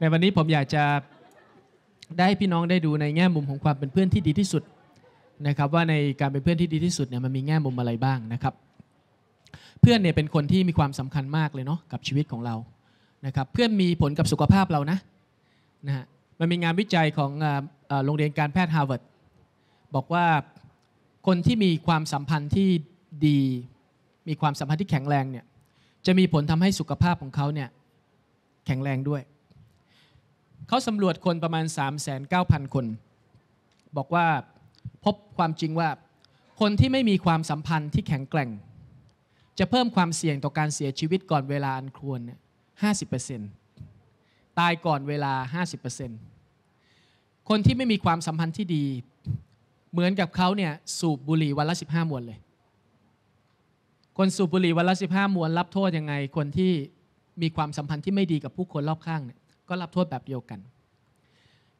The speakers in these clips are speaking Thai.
ในวันนี้ผมอยากจะได้พี่น้องได้ดูในแง่มุมของความเป็นเพื่อนที่ดีที่สุดนะครับว่าในการเป็นเพื่อนที่ดีที่สุดเนี่ยมันมีแง่มุมอะไรบ้างนะครับเพื่อนเนี่ยเป็นคนที่มีความสำคัญมากเลยเนาะกับชีวิตของเรานะครับเพื่อนมีผลกับสุขภาพเรานะนะฮะมันมีงานวิจัยของโรงเรียนการแพทย์ฮาร์วาร์ด บอกว่าคนที่มีความสัมพันธ์ที่ดี มีความสัมพันธ์ที่แข็งแรงเนี่ยจะมีผลทำให้สุขภาพของเขาเนี่ยแข็งแรงด้วยเขาสำรวจคนประมาณ 39,000 คน บอกว่าพบความจริงว่าคนที่ไม่มีความสัมพันธ์ที่แข็งแกร่ง จะเพิ่มความเสี่ยงต่อการเสียชีวิตก่อนเวลาอันควรเ50%ตายก่อนเวลา50%คนที่ไม่มีความสัมพันธ์ที่ดีเหมือนกับเขาเนี่ยสูบบุหรี่วันละ15มวนเลย คนสูบบุหรี่วันละ15 มวนรับโทษ ยังไง คนที่มีความสัมพันธ์ที่ไม่ดีกับผู้คนรอบข้างเนี่ยก็รับโทษแบบเดียวกัน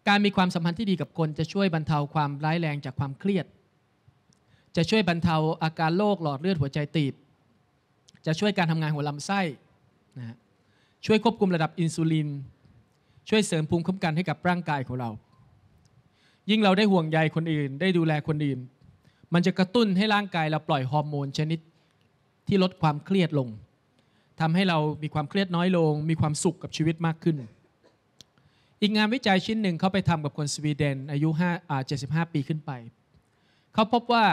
การมีความสัมพันธ์ที่ดีกับคน จะช่วยบรรเทาความร้ายแรงจากความเครียด จะช่วยบรรเทาอาการโรคหลอดเลือดหัวใจตีบ จะช่วยการทำงานหัวลำไส้นะช่วยควบคุมระดับอินซูลิน ช่วยเสริมภูมิคุ้มกันให้กับร่างกายของเรา ยิ่งเราได้ห่วงใยคนอื่น ได้ดูแลคนอื่น มันจะกระตุ้นให้ร่างกายเราปล่อยฮอร์โมนชนิดที่ลดความเครียดลงทำให้เรามีความเครียดน้อยลง มีความสุขกับชีวิตมากขึ้นอีกงานวิจัยชิ้นหนึ่งเขาไปทำกับคนสวีเดนอายุ5อา75 ปีขึ้นไป เขาพบว่า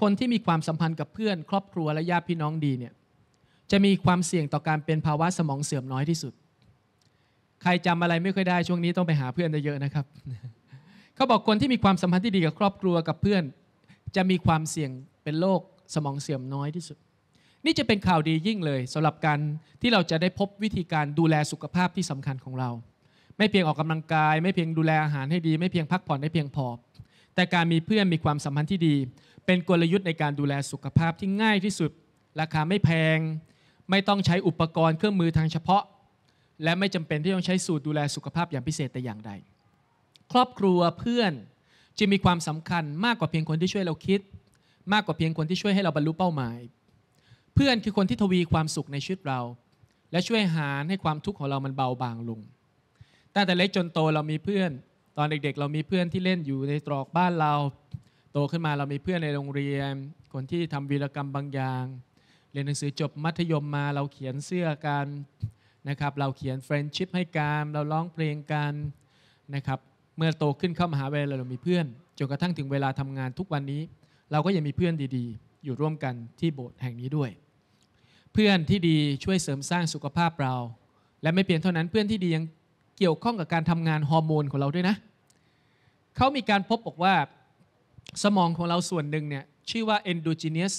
คนที่มีความสัมพันธ์กับเพื่อน ครอบครัวและญาติพี่น้องดีเนี่ยจะมีความเสี่ยงต่อการเป็นภาวะสมองเสื่อมน้อยที่สุด ใครจำอะไรไม่ค่อยได้ช่วงนี้ต้องไปหาเพื่อนเยอะนะครับ เขาบอกคนที่มีความสัมพันธ์ที่ดีกับ ครอบครัวกับเพื่อน จะมีความเสี่ยงเป็นโรคสมองเสื่อมน้อยที่สุด นี่จะเป็นข่าวดียิ่งเลยสำหรับการที่เราจะได้พบวิธีการดูแลสุขภาพที่สำคัญของเราไม่เพียงออกกำลังกายไม่เพียงดูแลอาหารให้ดีไม่เพียงพักผ่อนให้เพียงพอแต่การมีเพื่อนมีความสัมพันธ์ที่ดี เป็นกลยุทธ์ในการดูแลสุขภาพที่ง่ายที่สุด ราคาไม่แพง ไม่ต้องใช้อุปกรณ์เครื่องมือทางเฉพาะ และไม่จำเป็นที่ต้องใช้สูตรดูแลสุขภาพอย่างพิเศษแต่อย่างใดครอบครัวเพื่อนจะมีความสำคัญมากกว่าเพียงคนที่ช่วยเราคิด มากกว่าเพียงคนที่ช่วยให้เราบรรลุเป้าหมาย เพื่อนคือคนที่ทวีความสุขในชีวิตเรา และช่วยหารให้ความทุกข์ของเรามันเบาบางลงตั้งแต่เล็กจนโตเรามีเพื่อน ตอนเด็กๆ เรามีเพื่อนที่เล่นอยู่ในตรอกบ้านเรา โตขึ้นมาเรามีเพื่อนในโรงเรียน คนที่ทำวีรกรรมบางอย่าง เรียนหนังสือจบมัธยมมาเราเขียนเสื้อกันนะครับ เราเขียนเฟรนด์ชิพให้กัน เราร้องเพลงกันนะครับ เมื่อโตขึ้นเข้ามหาวิทยาลัยเรามีเพื่อน จนกระทั่งถึงเวลาทำงานทุกวันนี้ เราก็ยังมีเพื่อนดีๆ อยู่ร่วมกันที่โบสถ์แห่งนี้ด้วย เพื่อนที่ดีช่วยเสริมสร้างสุขภาพเรา และไม่เพียงเท่านั้นเพื่อนที่ดียังเกี่ยวข้องกับการทำงานฮอร์โมนของเราด้วยนะเขามีการพบบอกว่าสมองของเราส่วนหนึ่งเนี่ยชื่อว่า endogenous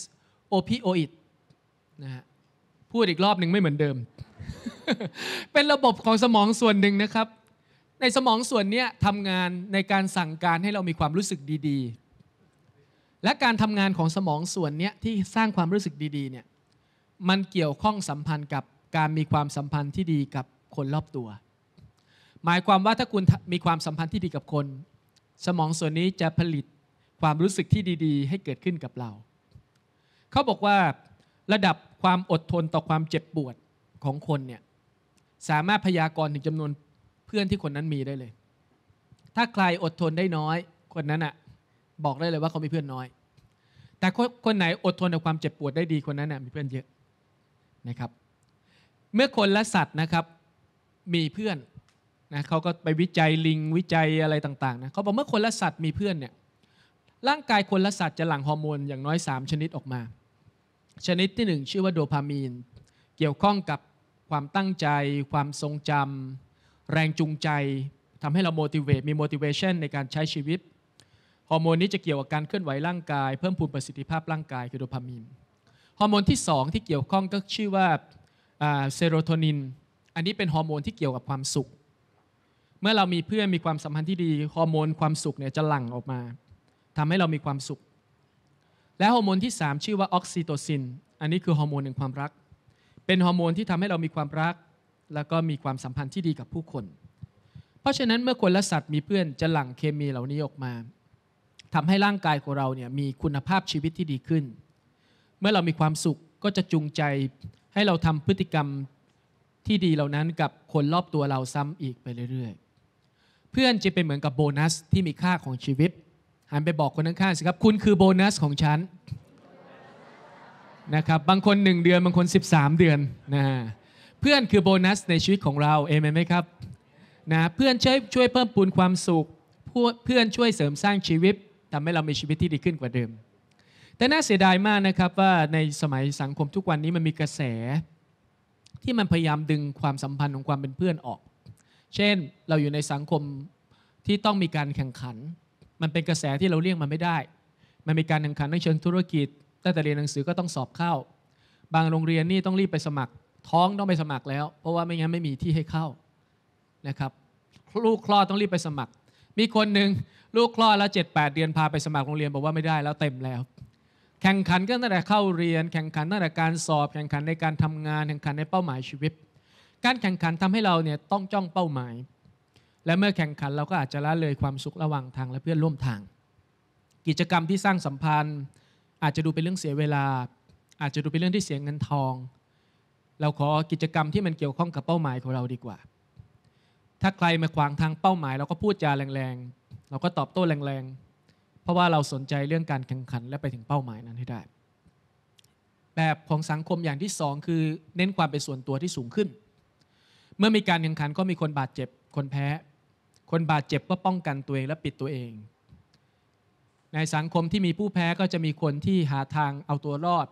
opioid นะฮะพูดอีกรอบหนึ่งไม่เหมือนเดิม เป็นระบบของสมองส่วนหนึ่งนะครับ ในสมองส่วนนี้ทำงานในการสั่งการให้เรามีความรู้สึกดี ๆ และการทำงานของสมองส่วนนี้ที่สร้างความรู้สึกดีๆเนี่ยมันเกี่ยวข้องสัมพันธ์กับการมีความสัมพันธ์ที่ดีกับคนรอบตัวหมายความว่าถ้าคุณมีความสัมพันธ์ที่ดีกับคน สมองส่วนนี้จะผลิตความรู้สึกที่ดีๆ ให้เกิดขึ้นกับเรา เขาบอกว่าระดับความอดทนต่อความเจ็บปวดของคนเนี่ยสามารถพยากรณ์ถึงจำนวนเพื่อนที่คนนั้นมีได้เลย ถ้าใครอดทนได้น้อย คนนั้นอะบอกได้เลยว่าเขามีเพื่อนน้อย แต่คนไหนอดทนต่อความเจ็บปวดได้ดีคนนั้นน่ะมีเพื่อนเยอะนะครับ เมื่อคนและสัตว์นะครับมีเพื่อนนะเขาก็ไปวิจัยลิงวิจัยอะไรต่างๆนะเขาบอกเมื่อคนและสัตว์มีเพื่อนเนี่ยร่างกายคนและสัตว์จะหลั่งฮอร์โมนอย่างน้อย3 ชนิดออกมา ชนิดที่ 1 ชื่อว่าโดพามีนเกี่ยวข้องกับความตั้งใจ ความทรงจำแรงจูงใจทำให้เราโมดิเวตมี motivation ในการใช้ชีวิตฮอร์โมนนี้จะเกี่ยวกับการเคลื่อนไหวร่างกายเพิ่มพูนประสิทธิภาพร่างกายคือโดพามีนฮอร์โมนที่2 ที่เกี่ยวข้องก็ชื่อว่าเซโรโทนินอันนี้เป็นฮอร์โมนที่เกี่ยวกับความสุขเมื่อเรามีเพื่อนมีความสัมพันธ์ที่ดี ฮอร์โมนความสุขเนี่ยจะหลั่งออกมา ทำให้เรามีความสุข และฮอร์โมนที่3ชื่อว่าออกซิโตซินอันนี้คือฮอร์โมนแห่งความรักเป็นฮอร์โมนที่ทำให้เรามีความรัก แล้วก็มีความสัมพันธ์ที่ดีกับผู้คน เพราะฉะนั้นเมื่อคนและสัตว์มีเพื่อนจะหลั่งเคมีเหล่านี้ออกมา ทำให้ร่างกายของเราเนี่ยมีคุณภาพชีวิตที่ดีขึ้น เมื่อเรามีความสุขก็จะจูงใจ ให้เราทำพฤติกรรมที่ดีเหล่านั้นกับคนรอบตัวเราซ้ำอีกไปเรื่อยๆเพื่อนจะเป็นเหมือนกับโบนัสที่มีค่าของชีวิต หันไปบอกคนข้างๆสิครับ คุณคือโบนัสของฉันนะครับ บางคน 1 เดือนบางคน 13 เดือนนะ เพื่อนคือโบนัสในชีวิตของเรา เอเมนไหมครับนะ เพื่อนช่วยช่วยเพิ่มปูนความสุขเพื่อนช่วยเสริมสร้างชีวิตทำให้เรามีชีวิตที่ดีขึ้นกว่าเดิม แต่น่าเสียดายมากนะครับ ว่าในสมัยสังคมทุกวันนี้มันมีกระแสที่มันพยายามดึงความสัมพันธ์ของความเป็นเพื่อนออกเช่นเราอยู่ในสังคมที่ต้องมีการแข่งขัน มันเป็นกระแสที่เราเลี่ยงมันไม่ได้ มันมีการแข่งขันในเชิงธุรกิจตั้งแต่เรียนหนังสือก็ต้องสอบเข้า บางโรงเรียนนี่ต้องรีบไปสมัคร ท้องต้องไปสมัครแล้ว เพราะว่าไม่งั้นไม่มีที่ให้เข้านะครับลูกคลอดต้องรีบไปสมัคร มีคนหนึ่งลูกคลอดแล้วเจ็ดแปดเดือนพาไปสมัครโรงเรียนบอกว่าไม่ได้แล้วเต็มแล้ว แข่งขันก็ตั้งแต่เข้าเรียน แข่งขันตั้งแต่การสอบแข่งขันในการทำงานแข่งขันในเป้าหมายชีวิตการแข่งขันทำให้เราเนี่ยต้องจ้องเป้าหมาย และเมื่อแข่งขันเราก็อาจจะละเลยความสุขระหว่างทางและเพื่อนร่วมทาง กิจกรรมที่สร้างสัมพันธ์ อาจจะดูเป็นเรื่องเสียเวลา อาจจะดูเป็นเรื่องที่เสียเงินทอง เราขอกิจกรรมที่มันเกี่ยวข้องกับเป้าหมายของเราดีกว่า ถ้าใครมาขวางทางเป้าหมาย เราก็พูดจาแรงๆเราก็ตอบโต้แรงๆ เพราะว่าเราสนใจเรื่องการแข่งขันและไปถึงเป้าหมายนั้นให้ได้ แบบของสังคมอย่างที่สองคือเน้นความเป็นส่วนตัวที่สูงขึ้นเมื่อมีการแข่งขันก็มีคนบาดเจ็บ คนแพ้ คนบาดเจ็บก็ป้องกันตัวเองและปิดตัวเอง ในสังคมที่มีผู้แพ้ก็จะมีคนที่หาทางเอาตัวรอด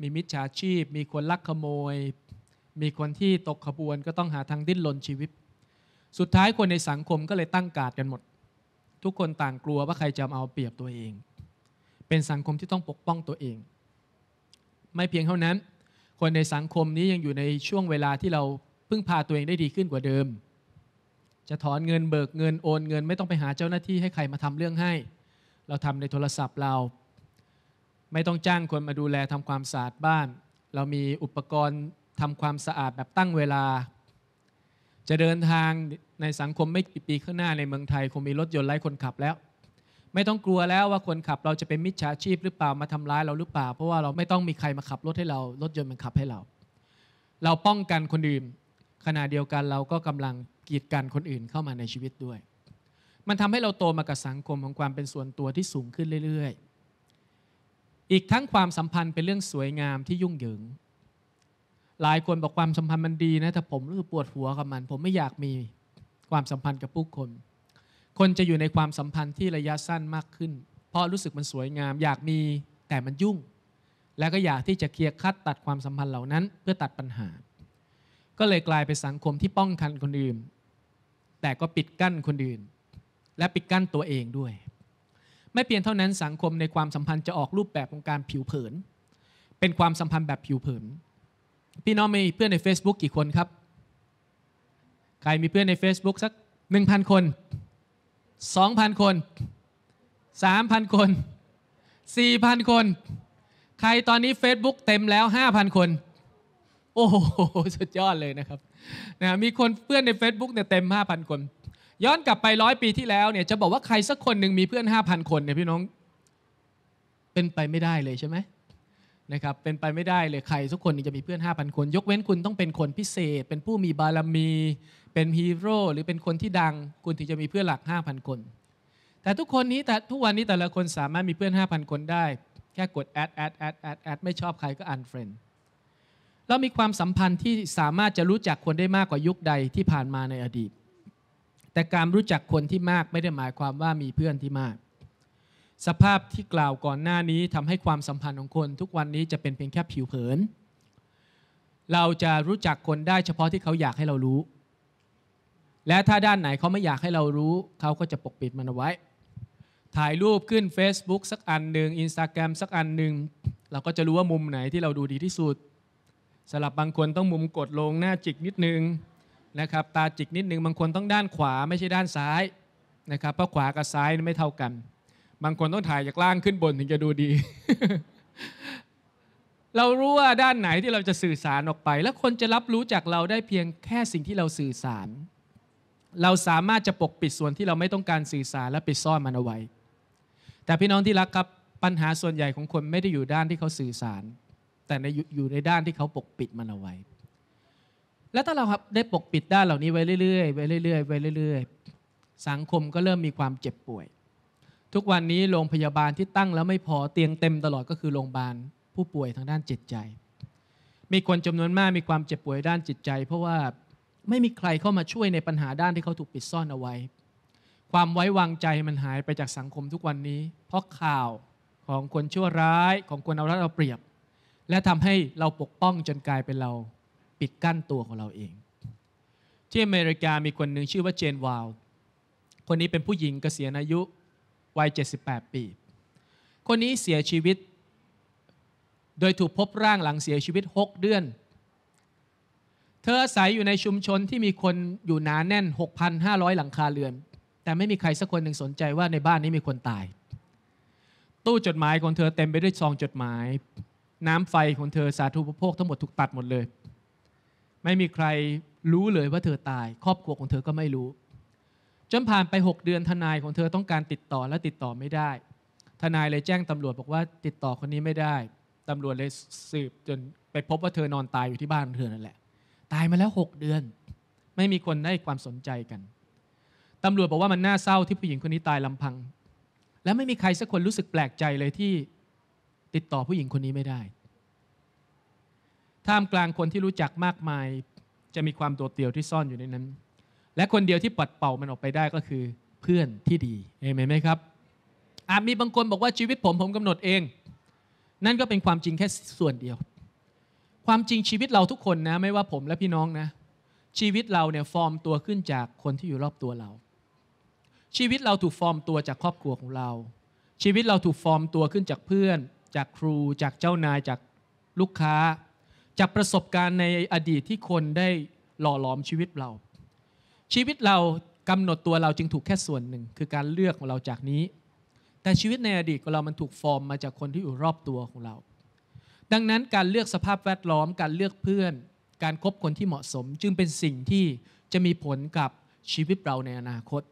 มีมิจฉาชีพ มีคนลักขโมย มีคนที่ตกขบวน ก็ต้องหาทางดิ้นรนชีวิต สุดท้ายคนในสังคมก็เลยตั้งการ์ดกันหมด ทุกคนต่างกลัวว่าใครจะเอาเปรียบตัวเอง เป็นสังคมที่ต้องปกป้องตัวเอง ไม่เพียงเท่านั้น คนในสังคมนี้ยังอยู่ในช่วงเวลาที่เราพึ่งพาตัวเองได้ดีขึ้นกว่าเดิม จะถอนเงินเบิกเงินโอนเงินไม่ต้องไปหาเจ้าหน้าที่ให้ใครมาทำเรื่องให้ เราทำในโทรศัพท์เรา ไม่ต้องจ้างคนมาดูแลทำความสะอาดบ้าน เรามีอุปกรณ์ทำความสะอาดแบบตั้งเวลา จะเดินทางในสังคมไม่กี่ปีข้างหน้าในเมืองไทย คงมีรถยนต์ไร้คนขับแล้ว ไม่ต้องกลัวแล้วว่าคนขับเราจะเป็นมิจฉาชีพหรือเปล่ามาทำร้ายเราหรือเปล่า เพราะว่าเราไม่ต้องมีใครมาขับรถให้เรารถยนต์มันขับให้เรา เราป้องกันคนอื่นขณะเดียวกันเราก็กำลังกีดกันคนอื่นเข้ามาในชีวิตด้วย มันทำให้เราโตมากับสังคมของความเป็นส่วนตัวที่สูงขึ้นเรื่อย ๆ อีกทั้งความสัมพันธ์เป็นเรื่องสวยงามที่ยุ่งเหยิง หลายคนบอกความสัมพันธ์มันดีนะ แต่ผมรู้สึกปวดหัวกับมัน ผมไม่อยากมีความสัมพันธ์กับผู้คน คนจะอยู่ในความสัมพันธ์ที่ระยะสั้นมากขึ้น เพราะรู้สึกมันสวยงาม อยากมี แต่มันยุ่ง และก็อยากที่จะเคลียร์คัดตัดความสัมพันธ์เหล่านั้น เพื่อตัดปัญหาก็เลยกลายเป็นสังคมที่ป้องกันคนอื่น แต่ก็ปิดกั้นคนอื่น และปิดกั้นตัวเองด้วย ไม่เพียงเท่านั้นสังคมในความสัมพันธ์จะออกรูปแบบของการผิวเผิน เป็นความสัมพันธ์แบบผิวเผิน พี่น้องมีเพื่อนใน Facebook กี่คนครับ ใครมีเพื่อนใน Facebook สัก1,000 คน 2,000 คน 3,000 คน4,000 คน ใครตอนนี้ Facebook เต็มแล้ว5,000คนโอ้โหสุดยอดเลยนะครับนะมีคนเพื่อนใน Facebook เนี่ยเต็ม 5,000 คน ย้อนกลับไปร้อยปีที่แล้วเนี่ยจะบอกว่าใครสักคนหนึ่งมีเพื่อน 5,000 คนเนี่ยพี่น้อง เป็นไปไม่ได้เลยใช่ไหมนะครับเป็นไปไม่ได้เลยใครสักคนจะมีเพื่อน5,000 คน ยกเว้นคุณต้องเป็นคนพิเศษ เป็นผู้มีบารมีเป็นฮีโร่หรือเป็นคนที่ดังคุณถึงจะมีเพื่อนหลัก 5,000 คน แต่ทุกคนนี้แต่ทุกวันนี้แต่ละคนสามารถมีเพื่อน 5,000 คนได้ แค่กดแอดแอดแอดแอดแอดไม่ชอบใครก็อันเฟรนด์เรามีความสัมพันธ์ที่สามารถจะรู้จักคนได้มากกว่ายุคใดที่ผ่านมาในอดีต แต่การรู้จักคนที่มากไม่ได้หมายความว่ามีเพื่อนที่มาก สภาพที่กล่าวก่อนหน้านี้ทำให้ความสัมพันธ์ของคน ทุกวันนี้จะเป็นเพียงแค่ผิวเผิน เราจะรู้จักคนได้เฉพาะที่เขาอยากให้เรารู้ และถ้าด้านไหนเขาไม่อยากให้เรารู้ เขาก็จะปกปิดมันเอาไว้ ถ่ายรูปขึ้น Facebook สักอันหนึ่งอินสตาแกรมสักอันหนึ่งเราก็จะรู้ว่ามุมไหนที่เราดูดีที่สุดสลับบางคนต้องมุมกดลงหน้าจิกนิดนึงนะครับตาจิกนิดนึงบางคนต้องด้านขวาไม่ใช่ด้านซ้ายนะครับเพราะขวากับซ้ายไม่เท่ากัน บางคนต้องถ่ายจากล่างขึ้นบนถึงจะดูดี เรารู้ว่าด้านไหนที่เราจะสื่อสารออกไป แล้วคนจะรับรู้จากเราได้เพียงแค่สิ่งที่เราสื่อสาร เราสามารถจะปกปิดส่วนที่เราไม่ต้องการสื่อสารและปิดซ่อนมันเอาไว้ แต่พี่น้องที่รักครับปัญหาส่วนใหญ่ของคนไม่ได้อยู่ด้านที่เขาสื่อสารแต่ในอยู่ในด้านที่เขาปกปิดมันเอาไว้ แล้วถ้าเราครับได้ปกปิดด้านเหล่านี้ไว้เรื่อยๆ ไว้เรื่อยๆ ไว้เรื่อยๆ สังคมก็เริ่มมีความเจ็บป่วย ทุกวันนี้โรงพยาบาลที่ตั้งแล้วไม่พอเตียงเต็มตลอดก็คือโรงพยาบาลผู้ป่วยทางด้านจิตใจ มีคนจำนวนมากมีความเจ็บป่วยด้านจิตใจ เพราะว่าไม่มีใครเข้ามาช่วยในปัญหาด้านที่เขาถูกปิดซ่อนเอาไว้ ความไว้วางใจมันหายไปจากสังคมทุกวันนี้ เพราะข่าวของคนชั่วร้ายของคนเอารัดเอาเปรียบและทำให้เราปกป้องจนกลายเป็นเราปิดกั้นตัวของเราเอง ที่อเมริกามีคนหนึ่งชื่อว่าเจนวาลคนนี้เป็นผู้หญิงเกษียณอายุ วัย 78 ปี คนนี้เสียชีวิต โดยถูกพบร่างหลังเสียชีวิต 6 เดือน เธออาศัยอยู่ในชุมชนที่มีคนอยู่หนานแน่น 6,500 หลังคาเรือน แต่ไม่มีใครสักคนหนึ่งสนใจว่าในบ้านนี้มีคนตาย ตู้จดหมายของเธอเต็มไปด้วยซอง จดหมายน้ำไฟของเธอสาธุะโภคทั้งหมดถูกตัดหมดเลย ไม่มีใครรู้เลยว่าเธอตาย ครอบครัวของเธอก็ไม่รู้ จนผ่านไป6เดือน ทนายของเธอต้องการติดต่อและติดต่อไม่ได้ ทนายเลยแจ้งตำรวจบอกว่าติดต่อคนนี้ไม่ได้ตำรวจเลยสืบจนไปพบว่าเธอนอนตายอยู่ที่บ้านเธอนั่นแหละ ตายมาแล้ว6เดือน ไม่มีคนได้ความสนใจกันตำรวจบอกว่ามันน่าเศร้าที่ผู้หญิงคนนี้ตายลำพัง และไม่มีใครสักคนรู้สึกแปลกใจเลยที่ติดต่อผู้หญิงคนนี้ไม่ได้ ท่ามกลางคนที่รู้จักมากมาย จะมีความตัวเดียวที่ซ่อนอยู่ในนั้น และคนเดียวที่ปัดเป่ามันออกไปได้ก็คือ เพื่อนที่ดีเอเมนไหมครับ อาจมีบางคนบอกว่าชีวิตผมผมกำหนดเอง นั่นก็เป็นความจริงแค่ส่วนเดียว ความจริงชีวิตเราทุกคนนะ ไม่ว่าผม และพี่น้องนะ ชีวิตเราเนี่ยฟอร์มตัวขึ้นจากคนที่อยู่รอบตัวเรา ชีวิตเราถูกฟอร์มตัวจากครอบครัวของเรา ชีวิตเราถูกฟอร์มตัวขึ้นจากเพื่อนจากครูจากเจ้านายจากลูกค้าจากประสบการณ์ในอดีตที่คนได้หล่อหลอมชีวิตเรา ชีวิตเรากำหนดตัวเราจึงถูกแค่ส่วนหนึ่งคือการเลือกของเราจากนี้ แต่ชีวิตในอดีตของเรา มันถูกฟอร์มมาจากคนที่อยู่รอบตัวของเรา ดังนั้นการเลือกสภาพแวดล้อมการเลือกเพื่อนการคบคนที่เหมาะสม จึงเป็นสิ่งที่จะมีผลกับชีวิตเราในอนาคต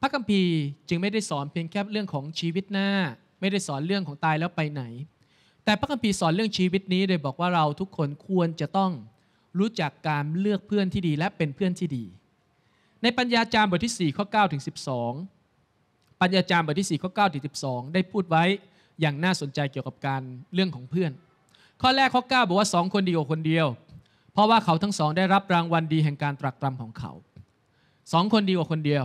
พระคัมภีร์จึงไม่ได้สอนเพียงแค่เรื่องของชีวิตหน้าไม่ได้สอนเรื่องของตายแล้วไปไหน แต่พระคัมภีร์สอนเรื่องชีวิตนี้ โดยบอกว่าเราทุกคนควรจะต้องรู้จักการเลือกเพื่อนที่ดีและเป็นเพื่อนที่ดี ในปัญญาจารย์บทที่ 4ข้อ9ถึง12ปัญญาจารย์บทที่ 4ข้อ9ถึง12ได้พูดไว้อย่างน่าสนใจเกี่ยวกับการเรื่องของเพื่อน ข้อแรกข้อ9บอกว่า 2 คนดีกว่าคนเดียว เพราะว่าเขาทั้งสองได้รับรางวัลดีแห่งการตรักตรำของเขาสองคนดีกว่าคนเดียว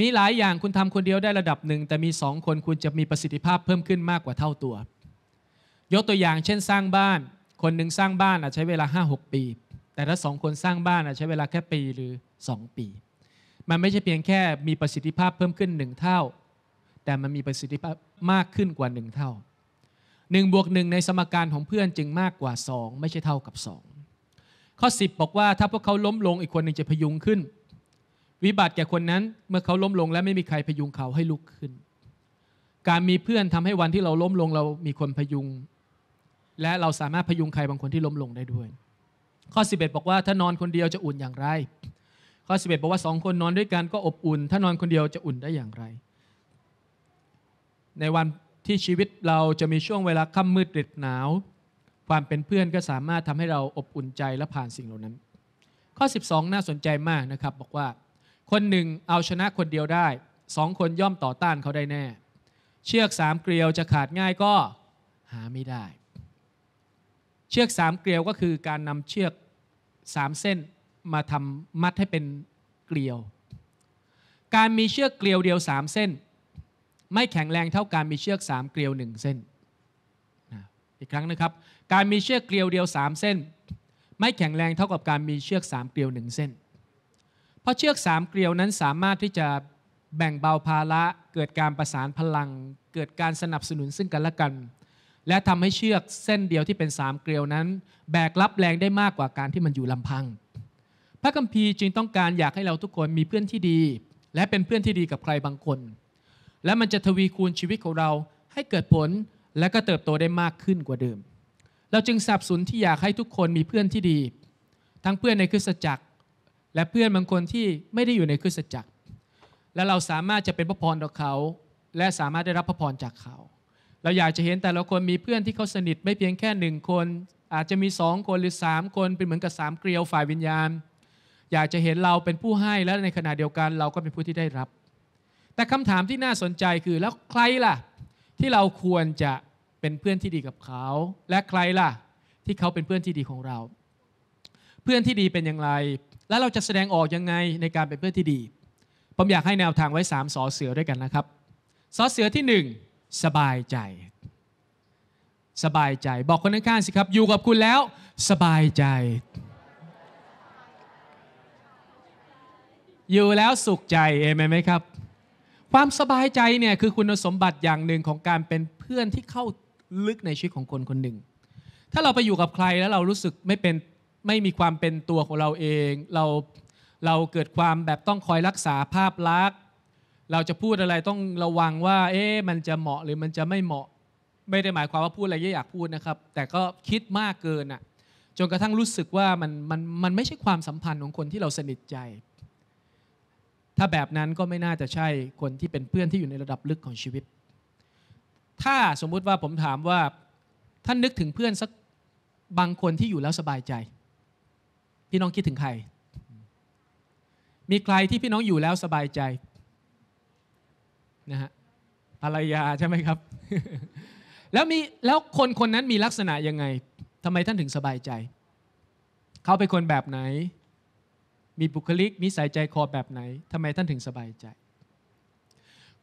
มีหลายอย่างคุณทำคนเดียวได้ระดับหนึ่งแต่มีสองคนคุณจะมีประสิทธิภาพเพิ่มขึ้นมากกว่าเท่าตัว ยกตัวอย่างเช่นสร้างบ้าน คนหนึ่งสร้างบ้านอาจใช้เวลา5-6 ปี แต่ถ้าสองคนสร้างบ้านอาจใช้เวลาแค่ปีหรือ 2 ปี มันไม่ใช่เพียงแค่มีประสิทธิภาพเพิ่มขึ้น1เท่าแต่มันมีประสิทธิภาพมากขึ้นกว่า 1 เท่า1บวกหนึ่งในสมการของเพื่อนจึงมากกว่า 2 ไม่ใช่เท่ากับ 2 ข้อ 10บอกว่าถ้าพวกเขาล้มลงอีกคนหนึ่งจะพยุงขึ้นวิบัติแก่คนนั้นเมื่อเขาล้มลงและไม่มีใครพยุงเขาให้ลุกขึ้น การมีเพื่อนทำให้วันที่เราล้มลงเรามีคนพยุง และเราสามารถพยุงใครบางคนที่ล้มลงได้ด้วย ข้อ 11 บอกว่า ถ้านอนคนเดียวจะอุ่นอย่างไร ข้อ 11 บอกว่าสองคนนอนด้วยกันก็อบอุ่น ถ้านอนคนเดียวจะอุ่นได้อย่างไร ในวันที่ชีวิตเราจะมีช่วงเวลาค่ำมืดเด็ดหนาว ความเป็นเพื่อนก็สามารถทำให้เราอบอุ่นใจและผ่านสิ่งเหล่านั้น ข้อ 12 น่าสนใจมากนะครับบอกว่าคนหนึ่งเอาชนะคนเดียวได้สองคนย่อมต่อต้านเขาได้แน่ เชือกสามเกลียวจะขาดง่ายก็หาไม่ได้ เชือกสามเกลียวก็คือการนำเชือกสามเส้นมาทำมัดให้เป็นเกลียว การมีเชือกเกลียวเดียวสามเส้น ไม่แข็งแรงเท่าการมีเชือกสามเกลียวหนึ่งเส้น อีกครั้งนะครับการมีเชือกเกลียวเดียวสามเส้น ไม่แข็งแรงเท่ากับการมีเชือกสามเกลียวหนึ่งเส้นเพราะเชือกสามเกลียวนั้นสามารถที่จะแบ่งเบาภาระเกิดการประสานพลัง เกิดการสนับสนุนซึ่งกันและกัน และทำให้เชือกเส้นเดียวที่เป็นสามเกลียวนั้น แบกรับแรงได้มากกว่าการที่มันอยู่ลำพัง พระคัมภีร์จึงต้องการอยากให้เราทุกคนมีเพื่อนที่ดี และเป็นเพื่อนที่ดีกับใครบางคน และมันจะทวีคูณชีวิตของเราให้เกิดผลและก็เติบโตได้มากขึ้นกว่าเดิม เราจึงสับสนที่อยากให้ทุกคนมีเพื่อนที่ดี ทั้งเพื่อนในคริสตจักรและเพื่อนบางคนที่ไม่ได้อยู่ในคริสตจักรและเราสามารถจะเป็นพระพรต่อเขา และสามารถได้รับพระพรจากเขา เราอยากจะเห็นแต่ละคนมีเพื่อนที่เขาสนิทไม่เพียงแค่หนึ่งคน อาจจะมีสองคนหรือสามคนเป็นเหมือนกับสามเกลียวฝ่ายวิญญาณ อยากจะเห็นเราเป็นผู้ให้และในขณะเดียวกัน เราก็เป็นผู้ที่ได้รับ แต่คำถามที่น่าสนใจคือแล้วใครล่ะ ที่เราควรจะเป็นเพื่อนที่ดีกับเขา และใครล่ะ ที่เขาเป็นเพื่อนที่ดีของเรา เพื่อนที่ดีเป็นอย่างไรแล้วเราจะแสดงออกยังไงในการเป็นเพื่อนที่ดี ผมอยากให้แนวทางไว้3ามสอเสือด้วยกันนะครับสอเสือที่ 1 สบายใจ สบายใจ บอกคนข้างๆสิครับ อยู่กับคุณแล้ว สบายใจ อยู่แล้วสุขใจเอเมนไหมครับ ความสบายใจเนี่ยคือคุณสมบัติอย่างหนึ่งของการเป็นเพื่อนที่เข้าลึกในชีวิตของคนคนหนึ่ง ถ้าเราไปอยู่กับใครแล้วเรารู้สึกไม่เป็นไม่มีความเป็นตัวของเราเอง เรา เราเกิดความแบบต้องคอยรักษาภาพลักษณ์ เราจะพูดอะไรต้องระวังว่า เอ๊ะมันจะเหมาะหรือมันจะไม่เหมาะ ไม่ได้หมายความว่าพูดอะไรอยากพูดนะครับ แต่ก็คิดมากเกินอะ่ะ จนกระทั่งรู้สึกว่ามันมันมันไม่ใช่ความสัมพันธ์ของคนที่เราสนิทใจ ถ้าแบบนั้นก็ไม่น่าจะใช่คนที่เป็นเพื่อนที่อยู่ในระดับลึกของชีวิต ถ้าสมมุติว่าผมถามว่าท่านนึกถึงเพื่อนสักบางคนที่อยู่แล้วสบายใจพี่น้องคิดถึงใคร มีใครที่พี่น้องอยู่แล้วสบายใจนะฮะภรรยาใช่ไหมครับ แล้วมีแล้วคนคนนั้นมีลักษณะยังไงทำไมท่านถึงสบายใจ เขาเป็นคนแบบไหน มีบุคลิกนิสัยใจคอแบบไหนทำไมท่านถึงสบายใจ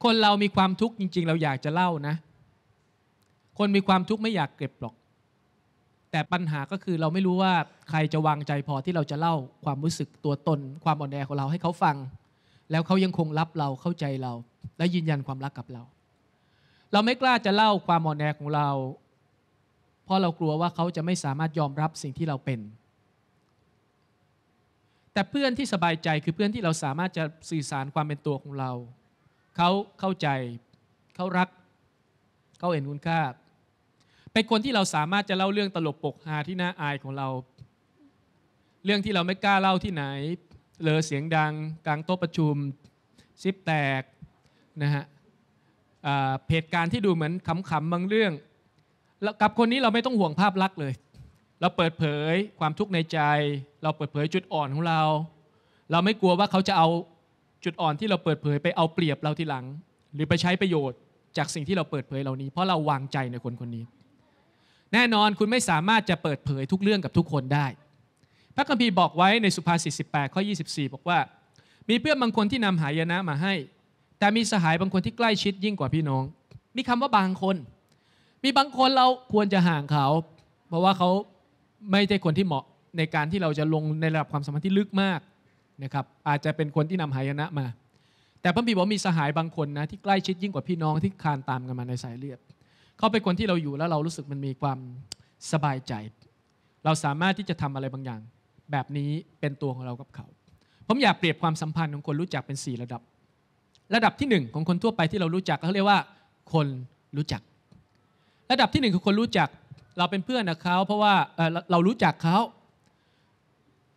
คนเรามีความทุกข์จริงๆ เราอยากจะเล่านะ คนมีความทุกข์ไม่อยากเก็บหรอกแต่ปัญหาก็คือเราไม่รู้ว่าใครจะวางใจพอที่เราจะเล่าความรู้สึกตัวตน ความอ่อนแอของเราให้เขาฟัง แล้วเขายังคงรับเราเข้าใจเรา และยืนยันความรักกับเรา เราไม่กล้าจะเล่าความอ่อนแอของเราเพราะเรากลัวว่าเขาจะไม่สามารถยอมรับสิ่งที่เราเป็น แต่เพื่อนที่สบายใจคือเพื่อนที่เราสามารถจะสื่อสารความเป็นตัวของเรา เขาเข้าใจ เขารัก เขาเห็นคุณค่าเป็นคนที่เราสามารถจะเล่าเรื่องตลกปกฮาที่น่าอายของเรา เรื่องที่เราไม่กล้าเล่าที่ไหน เลอเสียงดัง กลางโต๊ะประชุมซิปแตกนะฮะเหตุการณ์ที่ดูเหมือนขำๆบางเรื่องกับคนนี้เราไม่ต้องห่วงภาพลักษณ์เลย เราเปิดเผยความทุกข์ในใจ เราเปิดเผยจุดอ่อนของเรา เราไม่กลัวว่าเขาจะเอาจุดอ่อนที่เราเปิดเผยไปเอาเปรียบเราทีหลัง หรือไปใช้ประโยชน์จากสิ่งที่เราเปิดเผยเหล่านี้ เพราะเราวางใจในคนคนนี้แน่นอนคุณไม่สามารถจะเปิดเผยทุกเรื่องกับทุกคนได้ พระคัมภีร์บอกไว้ในสุภาษิต18ข้อ24 บอกว่า มีเพื่อนบางคนที่นำหายนะมาให้ แต่มีสหายบางคนที่ใกล้ชิดยิ่งกว่าพี่น้องมีคำว่าบางคน มีบางคนเราควรจะห่างเขา เพราะว่าเขาไม่ใช่คนที่เหมาะในการที่เราจะลงในระดับความสัมพันธ์ที่ลึกมากนะครับอาจจะเป็นคนที่นำหายนะมา แต่พระบีบอกมีสหายบางคนนะที่ใกล้ชิดยิ่งกว่าพี่น้องที่คานตามกันมาในสายเลือดเขาเป็นคนที่เราอยู่แล้วเรารู้สึกมันมีความสบายใจ เราสามารถที่จะทำอะไรบางอย่าง แบบนี้เป็นตัวของเรากับเขาผมอยากเปรียบความสัมพันธ์ของคนรู้จักเป็น4ระดับ ระดับที่1ของคนทั่วไปที่เรารู้จักเขาเรียกว่า คนรู้จัก ระดับที่ 1 คือคนรู้จักเราเป็นเพื่อนกับเขาเพราะว่าเรารู้จักเขา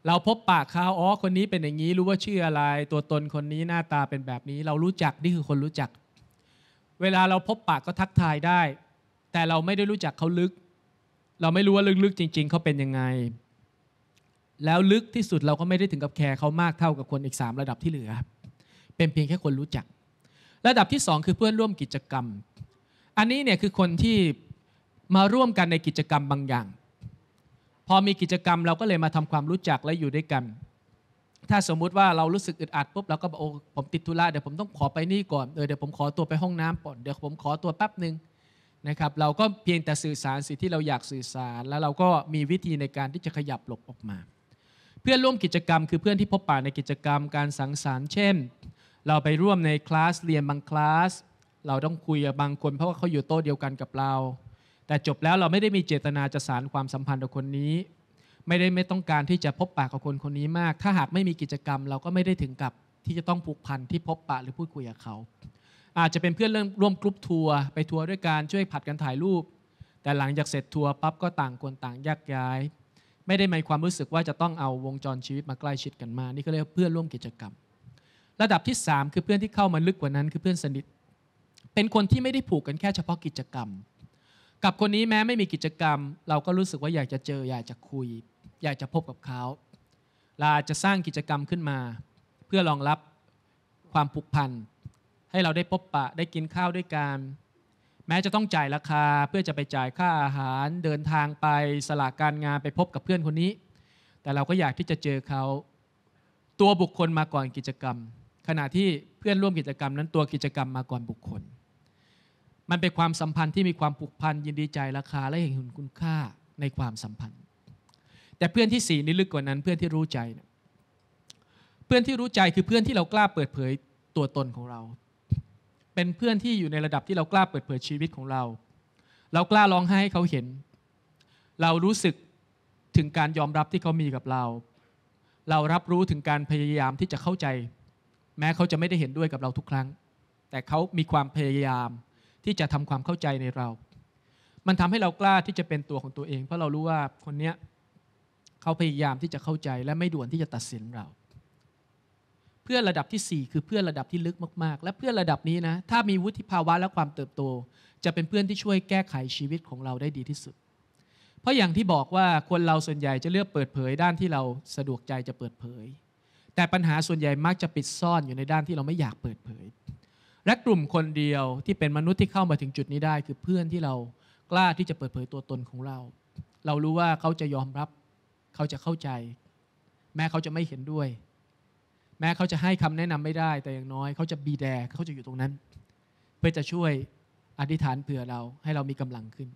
เราพบปากเขาอ๋อคนนี้เป็นอย่างนี้ รู้ว่าชื่ออะไร ตัวตนคนนี้หน้าตาเป็นแบบนี้ เรารู้จักนี่คือคนรู้จัก เวลาเราพบปากก็ทักทายได้แต่เราไม่ได้รู้จักเขาลึก เราไม่รู้ว่าลึกๆจริง ๆ เขาเป็นยังไง แล้วลึกที่สุดเราก็ไม่ได้ถึงกับแคร์เขามากเท่ากับคนอีกสามระดับที่เหลือ เป็นเพียงแค่คนรู้จัก ระดับที่สองคือเพื่อนร่วมกิจกรรม อันนี้เนี่ยคือคนที่มาร่วมกันในกิจกรรมบางอย่าง พอมีกิจกรรมเราก็เลยมาทำความรู้จักและอยู่ด้วยกัน ถ้าสมมุติว่าเรารู้สึกอึดอัดปุ๊บเราก็บอกโอ้ผมติดธุระเดี๋ยวผมต้องขอไปนี่ก่อนเออเดี๋ยวผมขอตัวไปห้องน้ำก่อน เดี๋ยวผมขอตัวแป๊บหนึ่งนะครับเราก็เพียงแต่สื่อสารสิ่งที่เราอยากสื่อสารแล้วเราก็มีวิธีในการที่จะขยับหลบออกมา เพื่อนร่วมกิจกรรมคือเพื่อนที่พบปะในกิจกรรมการสังสรรค์เช่น เราไปร่วมในคลาสเรียนบางคลาสเราต้องคุยกับบางคนเพราะว่าเขาอยู่โต๊ะเดียวกันกับเรา แต่จบแล้วเราไม่ได้มีเจตนาจะสารความสัมพันธ์กับคนนี้ ไม่ได้ไม่ต้องการที่จะพบปะกับคนคนนี้มาก ถ้าหากไม่มีกิจกรรม เราก็ไม่ได้ถึงกับที่จะต้องผูกพันที่พบปะหรือพูดคุยกับเขาอาจจะเป็นเพื่อนเริ่มร่วมกรุ๊ปทัวร์ไปทัวร์ด้วยกันช่วยผัดกันถ่ายรูป แต่หลังจากเสร็จทัวร์ปั๊บก็ต่างคนต่างแยกย้าย ไม่ได้มีความรู้สึกว่าจะต้องเอาวงจรชีวิตมาใกล้ชิดกันมานี่ก็เรียกเพื่อนร่วมกิจกรรม ระดับที่ 3 คือเพื่อนที่เข้ามาลึกกว่านั้นคือเพื่อนสนิทเป็นคนที่ไม่ได้ผูกกันแค่เฉพาะกิจกรรม กับคนนี้แม้ไม่มีกิจกรรม เราก็รู้สึกว่าอยากจะเจอ อยากจะคุย อยากจะพบกับเขาเราจะสร้างกิจกรรมขึ้นมา เพื่อรองรับความผูกพันให้เราได้พบปะได้กินข้าวด้วยกันแม้จะต้องจ่ายราคาเพื่อจะไปจ่ายค่าอาหารเดินทางไปสลากการงานไปพบกับเพื่อนคนนี้ แต่เราก็อยากที่จะเจอเขาตัวบุคคลมาก่อนกิจกรรม ขณะที่เพื่อนร่วมกิจกรรม นั้นตัวกิจกรรมมาก่อนบุคคล มันเป็นความสัมพันธ์ที่มีความผูกพันยินดีใจราคาและเห็นคุณค่าในความสัมพันธ์ แต่เพื่อนที่สี่นี่ลึกกว่านั้นเพื่อนที่รู้ใจ เพื่อนที่รู้ใจคือเพื่อนที่เรากล้าเปิดเผยตัวตนของเราเป็นเพื่อนที่อยู่ในระดับที่เรากล้าเปิดเผยชีวิตของเรา เรากล้าร้องไห้ให้เขาเห็น เรารู้สึกถึงการยอมรับที่เขามีกับเรา เรารับรู้ถึงการพยายามที่จะเข้าใจ แม้เขาจะไม่ได้เห็นด้วยกับเราทุกครั้ง แต่เขามีความพยายามที่จะทำความเข้าใจในเรา มันทำให้เรากล้าที่จะเป็นตัวของตัวเอง เพราะเรารู้ว่าคนเนี้ยเขาพยายามที่จะเข้าใจและไม่ด่วนที่จะตัดสินเราพื่อนระดับที่4คือเพื่อนระดับที่ลึกมากๆ และเพื่อนระดับนี้นะถ้ามีวุฒิภาวะและความเติบโตจะเป็นเพื่อนที่ช่วยแก้ไขชีวิตของเราได้ดีที่สุด เพราะอย่างที่บอกว่าคนเราส่วนใหญ่จะเลือกเปิดเผยด้านที่เราสะดวกใจจะเปิดเผย แต่ปัญหาส่วนใหญ่มักจะปิดซ่อนอยู่ในด้านที่เราไม่อยากเปิดเผย และกลุ่มคนเดียวที่เป็นมนุษย์ที่เข้ามาถึงจุดนี้ได้ คือเพื่อนที่เรากล้าที่จะเปิดเผยตัวตนของเรา เรารู้ว่าเขาจะยอมรับเขาจะเข้าใจ แม้เขาจะไม่เห็นด้วยแม้เขาจะให้คำแนะนำไม่ได้ แต่อย่างน้อย เขาจะบีแดเขาจะอยู่ตรงนั้นเพื่อจะช่วยอธิษฐานเผื่อเราให้เรามีกำลังขึ้น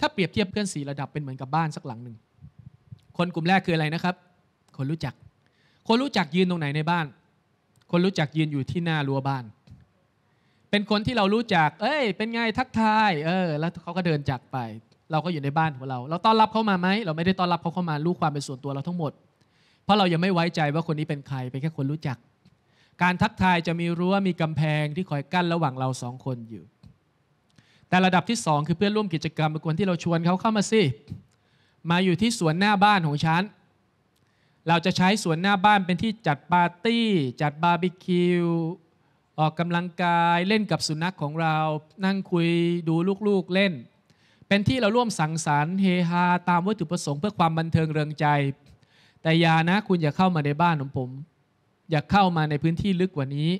ถ้าเปรียบเทียบเพื่อนสีระดับเป็นเหมือนกับบ้านสักหลังหนึ่งคนกลุ่มแรกคืออะไรนะครับ คนรู้จัก คนรู้จักยืนตรงไหนในบ้าน คนรู้จักยืนอยู่ที่หน้ารั้วบ้าน เป็นคนที่เรารู้จัก เอ้ย เป็นไงทักทายเออแล้วเขาก็เดินจากไป เราก็อยู่ในบ้านของเรา เราต้อนรับเขามาไหมเราไม่ได้ต้อนรับเขาเข้ามารู้ความเป็นส่วนตัวเราทั้งหมดเพราะเรายังไม่ไว้ใจว่าคนนี้เป็นใคร เป็นแค่คนรู้จัก การทักทายจะมีรั้วมีกำแพงที่คอยกั้นระหว่างเราสองคนอยู่ แต่ระดับที่สองคือเพื่อนร่วมกิจกรรมเป็นคนที่เราชวนเขาเข้ามาสิ มาอยู่ที่สวนหน้าบ้านของฉัน เราจะใช้สวนหน้าบ้านเป็นที่จัดปาร์ตี้จัดบาร์บีคิวออกกำลังกายเล่นกับสุนัขของเรา นั่งคุยดูลูกๆเล่น เป็นที่เราร่วมสังสรรค์เฮฮา ตามวัตถุประสงค์เพื่อความบันเทิงเริงใจแต่อย่านะคุณอย่าเข้ามาในบ้านของผม อย่าเข้ามาในพื้นที่ลึกกว่านี้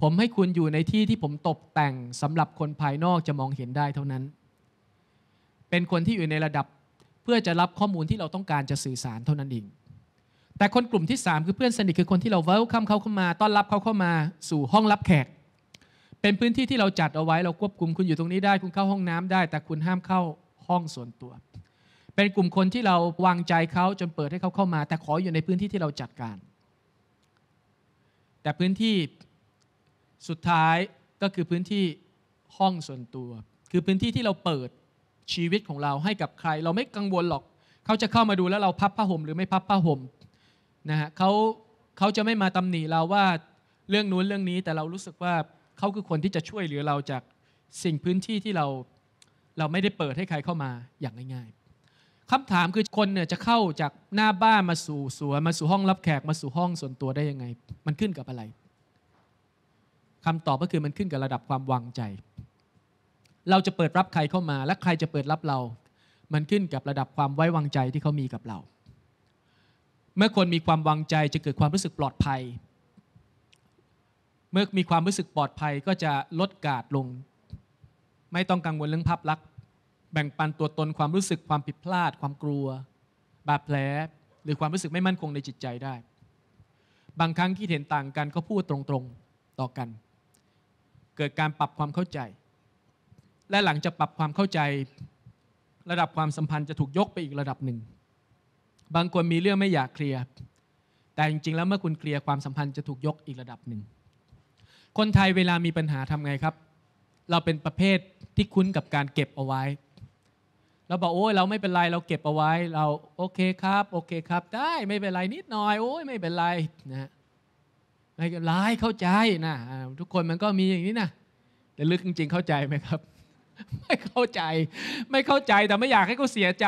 ผมให้คุณอยู่ในที่ที่ผมตกแต่งสำหรับคนภายนอกจะมองเห็นได้เท่านั้น เป็นคนที่อยู่ในระดับเพื่อจะรับข้อมูลที่เราต้องการจะสื่อสารเท่านั้นเองแต่คนกลุ่มที่3คือเพื่อนสนิทคือคนที่เราเวลคัมเขาเข้ามาต้อนรับเขาเข้ามาสู่ห้องรับแขก เป็นพื้นที่ที่เราจัดเอาไว้เราควบคุมคุณอยู่ตรงนี้ได้ คุณเข้าห้องน้ำได้ แต่คุณห้ามเข้าห้องส่วนตัวเป็นกลุ่มคนที่เราวางใจเขาจนเปิดให้เขาเข้ามาแต่ขออยู่ในพื้นที่ที่เราจัดการ แต่พื้นที่สุดท้ายก็คือพื้นที่ห้องส่วนตัว คือพื้นที่ที่เราเปิดชีวิตของเราให้กับใคร เราไม่กังวลหรอกเขาจะเข้ามาดูแล้วเราพับผ้าห่มหรือไม่พับผ้าห่มนะฮะเขาเขาจะไม่มาตำหนิเราว่าเรื่องนู้นเรื่องนี้แต่เรารู้สึกว่าเขาคือคนที่จะช่วยเหลือเราจากสิ่งพื้นที่ที่เราเราไม่ได้เปิดให้ใครเข้ามาอย่างง่าย ๆคำถามคือคนเนี่ยจะเข้าจากหน้าบ้านมาสู่สวนมาสู่ห้องรับแขกมาสู่ห้องส่วนตัวได้ยังไง มันขึ้นกับอะไรคำตอบก็คือมันขึ้นกับระดับความวางใจ เราจะเปิดรับใครเข้ามา และใครจะเปิดรับเรา มันขึ้นกับระดับความไว้วางใจที่เขามีกับเรา เมื่อคนมีความวางใจจะเกิดความรู้สึกปลอดภัย เมื่อมีความรู้สึกปลอดภัยก็จะลดกาดลง ไม่ต้องกังวลเรื่องภาพลักษณแบ่งปันตัวตนความรู้สึกความผิดพลาด ความกลัว บาดแผลหรือความรู้สึกไม่มั่นคงในจิตใจได้ บางครั้งที่เห็นต่างกันก็พูดตรง ๆต่อกัน เกิดการปรับความเข้าใจ และหลังจากปรับความเข้าใจ ระดับความสัมพันธ์จะถูกยกไปอีกระดับหนึ่ง บางคนมีเรื่องไม่อยากเคลียร์แต่จริง ๆ แล้วเมื่อคุณเคลียร์ความสัมพันธ์จะถูกยกอีกระดับหนึ่ง คนไทยเวลามีปัญหาทำไงครับ เราเป็นประเภทที่คุ้นกับการเก็บเอาไว้เราบอกโอ้ยเราไม่เป็นไรเราเก็บเอาไว้ เราโอเคครับ โอเคครับ ได้ไม่เป็นไรนิดหน่อยโอ้ยไม่เป็นไรนะไม่เป็นไรเข้าใจนะทุกคนมันก็มีอย่างนี้นะแต่ลึกจริง ๆ เข้าใจไหมครับ ไม่เข้าใจ ไม่เข้าใจแต่ไม่อยากให้เขาเสียใจ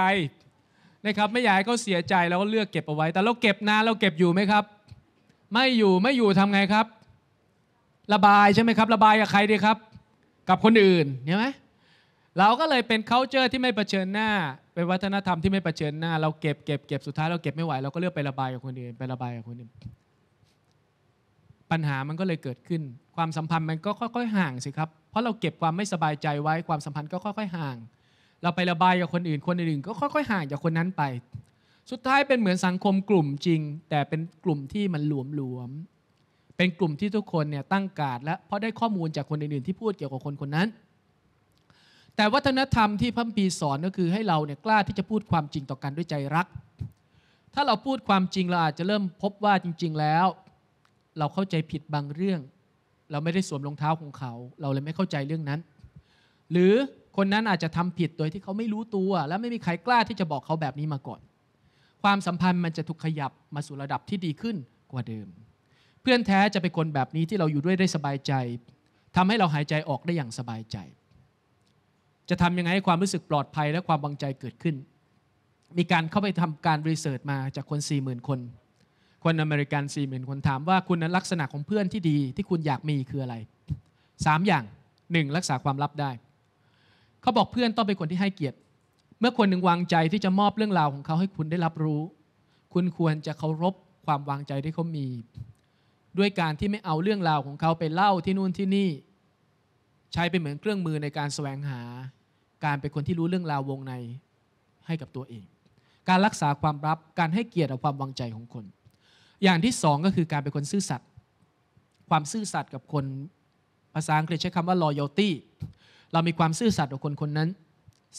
นะครับ ไม่อยากให้เขาเสียใจเราก็เลือกเก็บเอาไว้ แต่เราเก็บนานเราเก็บอยู่ไหมครับ ไม่อยู่ไม่อยู่ทำไงครับ ระบายใช่ไหมครับ ระบายกับใครดีครับ กับคนอื่นใช่ไหมเราก็เลยเป็น culture ที่ไม่ประชิญหน้าเป็นวัฒนธรรมที่ไม่ประชิญหน้า เราเก็บเก็บเก็บสุดท้ายเราเก็บไม่ไหวเราก็เลือกไประบายกับคนอื่น ไประบายกับคนอื่น ปัญหามันก็เลยเกิดขึ้น ความสัมพันธ์มันก็ค่อย ๆห่างสิครับเพราะเราเก็บความไม่สบายใจไว้ความสัมพันธ์ก็ค่อยๆห่าง เราไประบายกับคนอื่น คนอื่นก็ค่อยๆ ห่างจากคนนั้นไป สุดท้ายเป็นเหมือนสังคมกลุ่มจริง แต่เป็นกลุ่มที่มันหลวมๆเป็นกลุ่มที่ทุกคนเนี่ยตั้งการและเพราะได้ข้อมูลจากคนอื่นๆที่พูดเกี่ยวกับคนคนนั้นแต่วัฒนธรรมที่พัมปีสอนก็คือ ให้เราเนี่ยกล้าที่จะพูดความจริงต่อกันด้วยใจรัก ถ้าเราพูดความจริงเราอาจจะเริ่มพบว่าจริง ๆ แล้ว เราเข้าใจผิดบางเรื่อง เราไม่ได้สวมรองเท้าของเขา เราเลยไม่เข้าใจเรื่องนั้น หรือคนนั้นอาจจะทำผิดโดยที่เขาไม่รู้ตัว และไม่มีใครกล้าที่จะบอกเขาแบบนี้มาก่อน ความสัมพันธ์มันจะถูกขยับมาสู่ระดับที่ดีขึ้นกว่าเดิม เพื่อนแท้จะเป็นคนแบบนี้ที่เราอยู่ด้วยได้สบายใจ ทำให้เราหายใจออกได้อย่างสบายใจจะทำยังไงให้ความรู้สึกปลอดภัยและความบังใจเกิดขึ้น มีการเข้าไปทำการรีเสิร์ชมาจากคน 40,000คน คนอเมริกัน 40,000คนถามว่าคุณนนั้ลักษณะของเพื่อนที่ดีที่คุณอยากมีคืออะไร 3 อย่าง 1. รักษาความลับได้ เขาบอกเพื่อนต้องเป็นคนที่ให้เกียรติ เมื่อคนหนึ่งวางใจที่จะมอบเรื่องราวของเขาให้คุณได้รับรู้ คุณควรจะเคารพความวางใจที่เขามี ด้วยการที่ไม่เอาเรื่องราวของเขาไปเล่าที่นู่นที่นี่ ใช้เป็นเหมือนเครื่องมือในการแสวงหาการเป็นคนที่รู้เรื่องราววงในให้กับตัวเอง การรักษาความรับ การให้เกียรติและความวางใจของคน อย่างที่สองก็คือการเป็นคนซื่อสัตย์ ความซื่อสัตย์กับคน ภาษาอังกฤษใช้คำว่า loyalty เรามีความซื่อสัตย์กับคนคนนั้น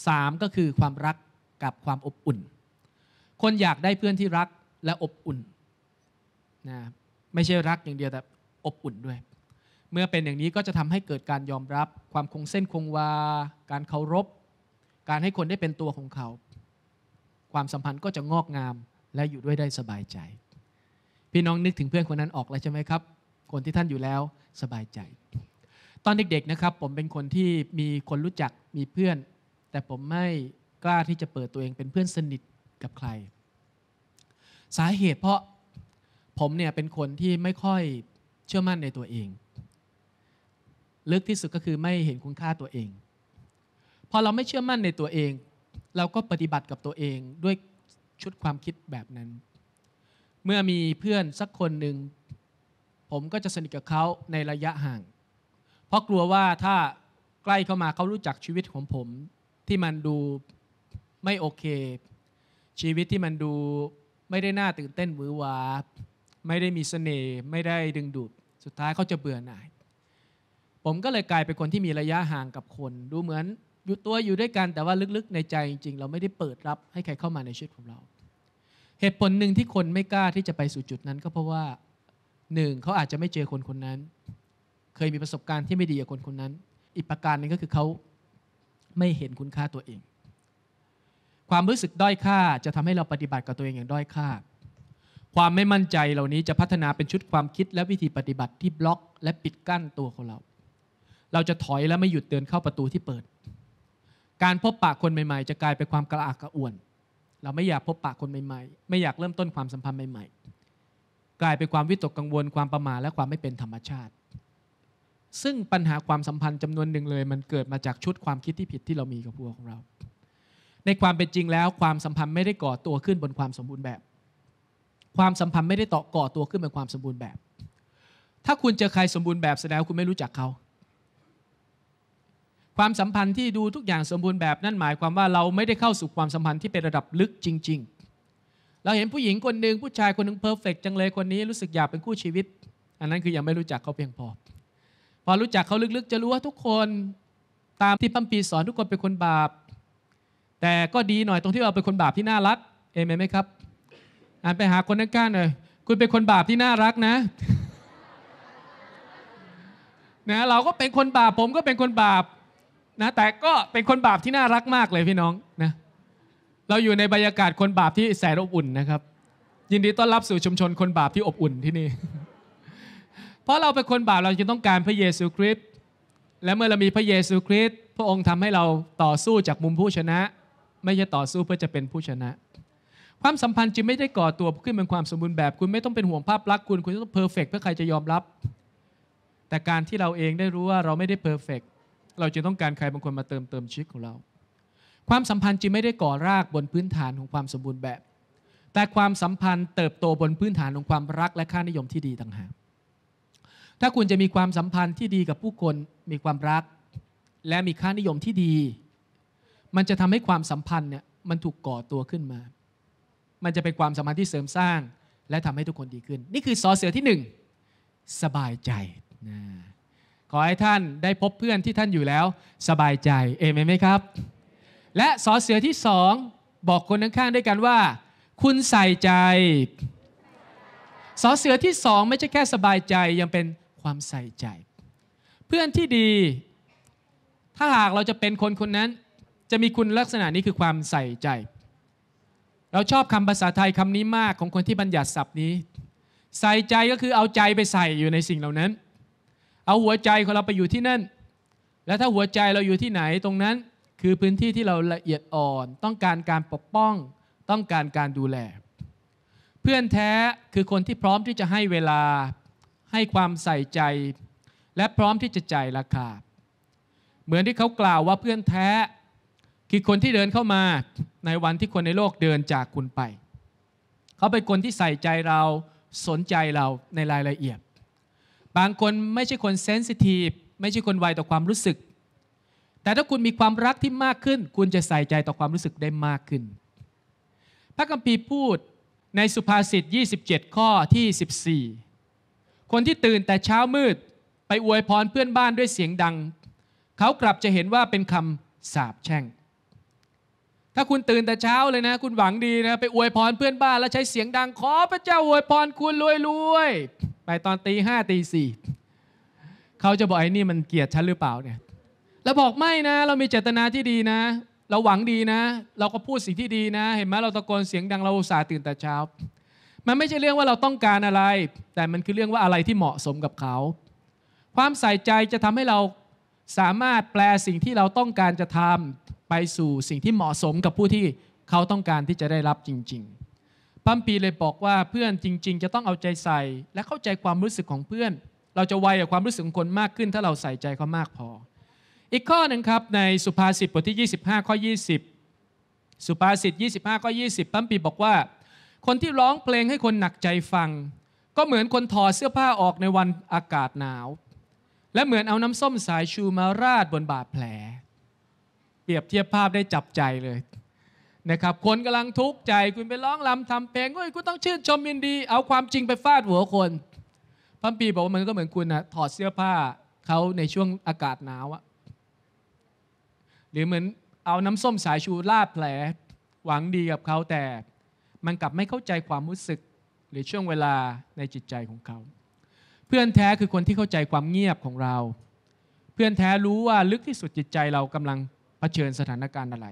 สามก็คือความรักกับความอบอุ่น คนอยากได้เพื่อนที่รักและอบอุ่น นะ ไม่ใช่รักอย่างเดียวแต่อบอุ่นด้วยเมื่อเป็นอย่างนี้ก็จะทำให้เกิดการยอมรับความคงเส้นคงวาการเคารพการให้คนได้เป็นตัวของเขา ความสัมพันธ์ก็จะงอกงามและอยู่ด้วยได้สบายใจ พี่น้องนึกถึงเพื่อนคนนั้นออกแล้วใช่ไหมครับ คนที่ท่านอยู่แล้วสบายใจ ตอนเด็กๆนะครับผมเป็นคนที่มีคนรู้จักมีเพื่อน แต่ผมไม่กล้าที่จะเปิดตัวเองเป็นเพื่อนสนิทกับใคร สาเหตุเพราะผมเนี่ยเป็นคนที่ไม่ค่อยเชื่อมั่นในตัวเองลึกที่สุดก็คือไม่เห็นคุณค่าตัวเอง พอเราไม่เชื่อมั่นในตัวเอง เราก็ปฏิบัติกับตัวเองด้วยชุดความคิดแบบนั้น เมื่อมีเพื่อนสักคนหนึ่งผมก็จะสนิทกับเขาในระยะห่าง เพราะกลัวว่าถ้าใกล้เข้ามาเขารู้จักชีวิตของผมที่มันดูไม่โอเค ชีวิตที่มันดูไม่ได้น่าตื่นเต้นหวือหวาไม่ได้มีสเสน่ห์ไม่ได้ดึงดูด สุดท้ายเขาจะเบื่อหน่ายผมก็เลยกลายเป็นคนที่มีระยะห่างกับคนดูเหมือนอยู่ตัวอยู่ด้วยกันแต่ว่าลึกๆ ในใจจริงๆเราไม่ได้เปิดรับให้ใครเข้ามาในชีวิตของเรา เหตุผลหนึ่งที่คนไม่กล้าที่จะไปสู่จุดนั้นก็เพราะว่าหนึ่งเขาอาจจะไม่เจอคนคนนั้น เคยมีประสบการณ์ที่ไม่ดีกับคนคนนั้น อีกประการหนึ่งก็คือเขาไม่เห็นคุณค่าตัวเอง ความรู้สึกด้อยค่าจะทำให้เราปฏิบัติกับตัวเองอย่างด้อยค่า ความไม่มั่นใจเหล่านี้จะพัฒนาเป็นชุดความคิดและวิธีปฏิบัติที่บล็อกและปิดกั้นตัวของเราเราจะถอยและไม่หยุดเดินเข้าประตูที่เปิด การพบปะคนใหม่ๆ จะกลายเป็นความกระอักกระอ่วน เราไม่อยากพบปะคนใหม่ๆไม่อยากเริ่มต้นความสัมพันธ์ใหม่ ๆ กลายเป็นความวิตกกังวลความประมาทและความไม่เป็นธรรมชาติ ซึ่งปัญหาความสัมพันธ์จำนวนหนึ่งเลย มันเกิดมาจากชุดความคิดที่ผิดที่เรามีกับพัวของเรา ในความเป็นจริงแล้วความสัมพันธ์ไม่ได้ก่อตัวขึ้นบนความสมบูรณ์แบบ ความสัมพันธ์ไม่ได้ต่อก่อตัวขึ้นบนความสมบูรณ์แบบ ถ้าคุณเจอใครสมบูรณ์แบบแสดงว่าคุณไม่รู้จักเขาความสัมพันธ์ที่ดูทุกอย่างสมบูรณ์แบบ นั่นหมายความว่าเราไม่ได้เข้าสู่ความสัมพันธ์ที่เป็นระดับลึกจริง ๆ เราเห็นผู้หญิงคนหนึ่งผู้ชายคนหนึ่งเพอร์เฟกจังเลยคนนี้รู้สึกอยากเป็นคู่ชีวิต อันนั้นคือยังไม่รู้จักเขาเพียงพอพอรู้จักเขาลึกๆ จะรู้ว่าทุกคนตามที่ปัมปีสอนทุกคนเป็นคนบาป แต่ก็ดีหน่อยตรงที่เราเป็นคนบาปที่น่ารักเอเมนไหมครับอ่านไปหาคนข้างหน่อยคุณเป็นคนบาปที่น่ารักนะนะเราก็เป็นคนบาปผมก็เป็นคนบาปนะแต่ก็เป็นคนบาปที่น่ารักมากเลยพี่น้องนะเราอยู่ในบรรยากาศคนบาปที่แสนอบอุ่นนะครับยินดีต้อนรับสู่ชุมชนคนบาปที่อบอุ่นที่นี่เพราะเราเป็นคนบาป เราจึงต้องการพระเยซูคริสต์และเมื่อเรามีพระเยซูคริสต์พระองค์ทำให้เราต่อสู้จากมุมผู้ชนะ ไม่ใช่ต่อสู้เพื่อจะเป็นผู้ชนะ ความสัมพันธ์จึงไม่ได้ก่อตัวขึ้นเป็นความสมบูรณ์แบบ คุณไม่ต้องเป็นห่วงภาพลักษณ์คุณคุณต้องเพอร์เฟกเพื่อใครจะยอมรับ แต่การที่เราเองได้รู้ว่าเราไม่ได้เพอร์เฟกตเราจะต้องการใครบางคนมาเติมเติมชีวิตของเรา ความสัมพันธ์จึงไม่ได้ก่อรากบนพื้นฐานของความสมบูรณ์แบบ แต่ความสัมพันธ์เติบโตบนพื้นฐานของความรักและค่านิยมที่ดีต่างหาก ถ้าคุณจะมีความสัมพันธ์ที่ดีกับผู้คนมีความรักและมีค่านิยมที่ดี มันจะทำให้ความสัมพันธ์เนี่ยมันถูกก่อตัวขึ้นมา มันจะเป็นความสัมพันธ์ที่เสริมสร้างและทำให้ทุกคนดีขึ้น นี่คือสอเสือที่1สบายใจนะขอให้ท่านได้พบเพื่อนที่ท่านอยู่แล้วสบายใจ เอเมนไหมครับ และสอเสือที่สองบอกคนข้างๆด้วยกันว่า คุณใส่ใจ สอเสือที่สองไม่ใช่แค่สบายใจยังเป็นความใส่ใจ เพื่อนที่ดี ถ้าหากเราจะเป็นคนคนนั้นจะมีคุณลักษณะนี้คือความใส่ใจ เราชอบคำภาษาไทยคำนี้มากของคนที่บัญญัติศัพท์นี้ ใส่ใจก็คือเอาใจไปใส่อยู่ในสิ่งเหล่านั้นเอาหัวใจของเราไปอยู่ที่นั่น แล้วถ้าหัวใจเราอยู่ที่ไหนตรงนั้นคือพื้นที่ที่เราละเอียดอ่อนต้องการการปกป้องต้องการการดูแล เพื่อนแท้คือคนที่พร้อมที่จะให้เวลาให้ความใส่ใจ และพร้อมที่จะจ่ายราคาเหมือนที่เขากล่าวว่าเพื่อนแท้คือคนที่เดินเข้ามา ในวันที่คนในโลกเดินจากคุณไป เขาเป็นคนที่ใส่ใจเราสนใจเราในรายละเอียดบางคนไม่ใช่คนเซนซิทีฟไม่ใช่คนไวต่อความรู้สึก แต่ถ้าคุณมีความรักที่มากขึ้นคุณจะใส่ใจต่อความรู้สึกได้มากขึ้น พระคัมภีร์พูดในสุภาษิต27 ข้อที่ 14 คนที่ตื่นแต่เช้ามืดไปอวยพรเพื่อนบ้านด้วยเสียงดัง เขากลับจะเห็นว่าเป็นคำสาปแช่งถ้าคุณตื่นแต่เช้าเลยนะ คุณหวังดีนะ ไปอวยพรเพื่อนบ้านแล้วใช้เสียงดัง ขอพระเจ้าอวยพรคุณรวยรวยไปตอนตีห้าตีสี่เขาจะบอกไอ้นี่มันเกลียดฉันหรือเปล่าเนี่ยเราบอกไม่นะ เรามีเจตนาที่ดีนะ เราหวังดีนะ เราก็พูดสิ่งที่ดีนะ เห็นไหมเราตะโกนเสียงดังเราอุตส่าห์ตื่นแต่เช้า มันไม่ใช่เรื่องว่าเราต้องการอะไร แต่มันคือเรื่องว่าอะไรที่เหมาะสมกับเขา ความใส่ใจจะทำให้เราสามารถแปลสิ่งที่เราต้องการจะทำไปสู่สิ่งที่เหมาะสมกับผู้ที่เขาต้องการที่จะได้รับจริงๆ ปัมปีเลยบอกว่าเพื่อนจริงๆ จะต้องเอาใจใส่ และเข้าใจความรู้สึกของเพื่อน เราจะไวกับความรู้สึกของคนมากขึ้นถ้าเราใส่ใจเขามากพอ อีกข้อหนึ่งครับในสุภาษิตบทที่ 25ข้อ20 สุภาษิต25ข้อ20 ปั้มปีบอกว่า คนที่ร้องเพลงให้คนหนักใจฟัง ก็เหมือนคนถอดเสื้อผ้าออกในวันอากาศหนาว และเหมือนเอาน้ำส้มสายชูมาราดบนบาดแผลเปรียบเทียบภาพได้จับใจเลย นะครับ คนกำลังทุกข์ใจคุณไปร้องลำทำเพลงเฮ้ยคุณต้องชื่นชมยินดี เอาความจริงไปฟาดหัวคน พัมปีบอกว่า มันก็เหมือนคุณนะถอดเสื้อผ้าเขาในช่วงอากาศหนาวอะหรือเหมือนเอาน้ำส้มสายชูลาดแผล หวังดีกับเขาแต่มันกลับไม่เข้าใจความรู้สึกหรือช่วงเวลาในจิตใจของเขาเพื่อนแท้คือคนที่เข้าใจความเงียบของเรา เพื่อนแท้รู้ว่าลึกที่สุดจิตใจเรากำลังชิญสถานการณ์อะไร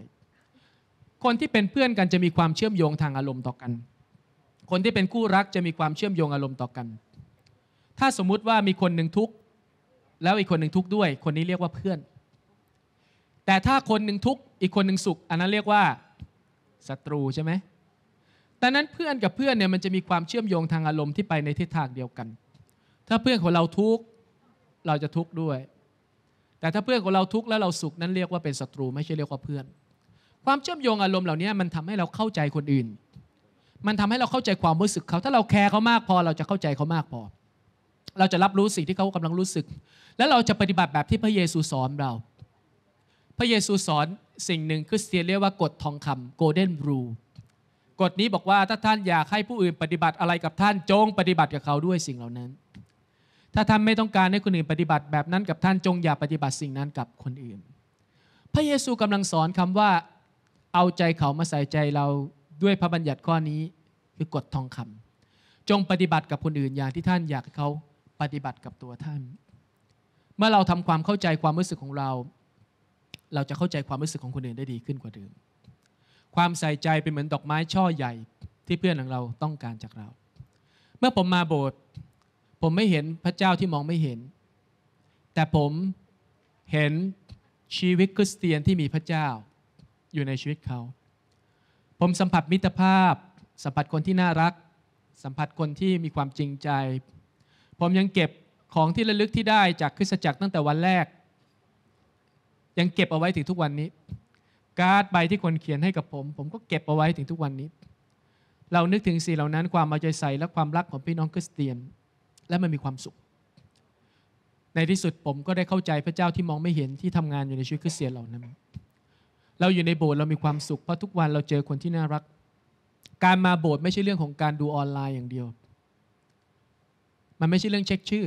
คนที่เป็นเพื่อนกันจะมีความเชื่อมโยงทางอารมณ์ต่อกัน คนที่เป็นคู่รักจะมีความเชื่อมโยงอารมณ์ต่อกัน ถ้าสมมุติว่ามีคนหนึ่งทุกข์แล้วอีกคนหนึ่งทุกข์ด้วย คนนี้เรียกว่าเพื่อน แต่ถ้าคนหนึ่งทุกข์อีกคนหนึ่งสุข อันนั้นเรียกว่าศัตรูใช่ไหม แต่นั้นเพื่อนกับเพื่อนเนี่ยมันจะมีความเชื่อมโยงทางอารมณ์ที่ไปในทิศทางเดียวกัน ถ้าเพื่อนของเราทุกข์เราจะทุกข์ด้วยแต่ถ้าเพื่อนของเราทุกข์แล้วเราสุขนั้นเรียกว่าเป็นศัตรูไม่ใช่เรียกว่าเพื่อน ความเชื่อมโยงอารมณ์เหล่านี้มันทำให้เราเข้าใจคนอื่น มันทำให้เราเข้าใจความรู้สึกเขา ถ้าเราแคร์เขามากพอ เราจะเข้าใจเขามากพอเราจะรับรู้สิ่งที่เขากำลังรู้สึก และเราจะปฏิบัติแบบที่พระเยซูสอนเรา พระเยซูสอนสิ่งหนึ่งคือเตียเรียกว่ากฎทองคำ golden rule กฎนี้บอกว่าถ้าท่านอยากให้ผู้อื่นปฏิบัติอะไรกับท่านจงปฏิบัติกับเขาด้วยสิ่งเหล่านั้นถ้าท่านไม่ต้องการให้คนอื่นปฏิบัติแบบนั้นกับท่าน จงอย่าปฏิบัติสิ่งนั้นกับคนอื่น พระเยซูกำลังสอนคำว่าเอาใจเขามาใส่ใจเราด้วยพระบัญญัติข้อนี้คือกฎทองคำ จงปฏิบัติกับคนอื่นอย่างที่ท่านอยากให้เขาปฏิบัติกับตัวท่าน เมื่อเราทำความเข้าใจความรู้สึกของเรา เราจะเข้าใจความรู้สึกของคนอื่นได้ดีขึ้นกว่าเดิมความใส่ใจเป็นเหมือนดอกไม้ช่อใหญ่ที่เพื่อนของเราต้องการจากเรา เมื่อผมมาโบสถ์ผมไม่เห็นพระเจ้าที่มองไม่เห็น แต่ผมเห็นชีวิตคริสเตียนที่มีพระเจ้า อยู่ในชีวิตเขา ผมสัมผัสมิตรภาพ สัมผัสคนที่น่ารัก สัมผัสคนที่มีความจริงใจ ผมยังเก็บของที่ระลึกที่ได้จากคริสตจักรตั้งแต่วันแรก ยังเก็บเอาไว้ถึงทุกวันนี้ การ์ดใบที่คนเขียนให้กับผม ผมก็เก็บเอาไว้ถึงทุกวันนี้ เรานึกถึงสิ่งเหล่านั้น ความเอาใจใส่และความรักของพี่น้องคริสเตียนและมันมีความสุข ในที่สุดผมก็ได้เข้าใจพระเจ้าที่มองไม่เห็นที่ทำงานอยู่ในชีวิตคริสเตียนเหล่านั้นเราอยู่ในโบสถ์เรามีความสุขเพราะทุกวันเราเจอคนที่น่ารัก การมาโบสถ์ไม่ใช่เรื่องของการดูออนไลน์อย่างเดียว มันไม่ใช่เรื่องเช็คชื่อ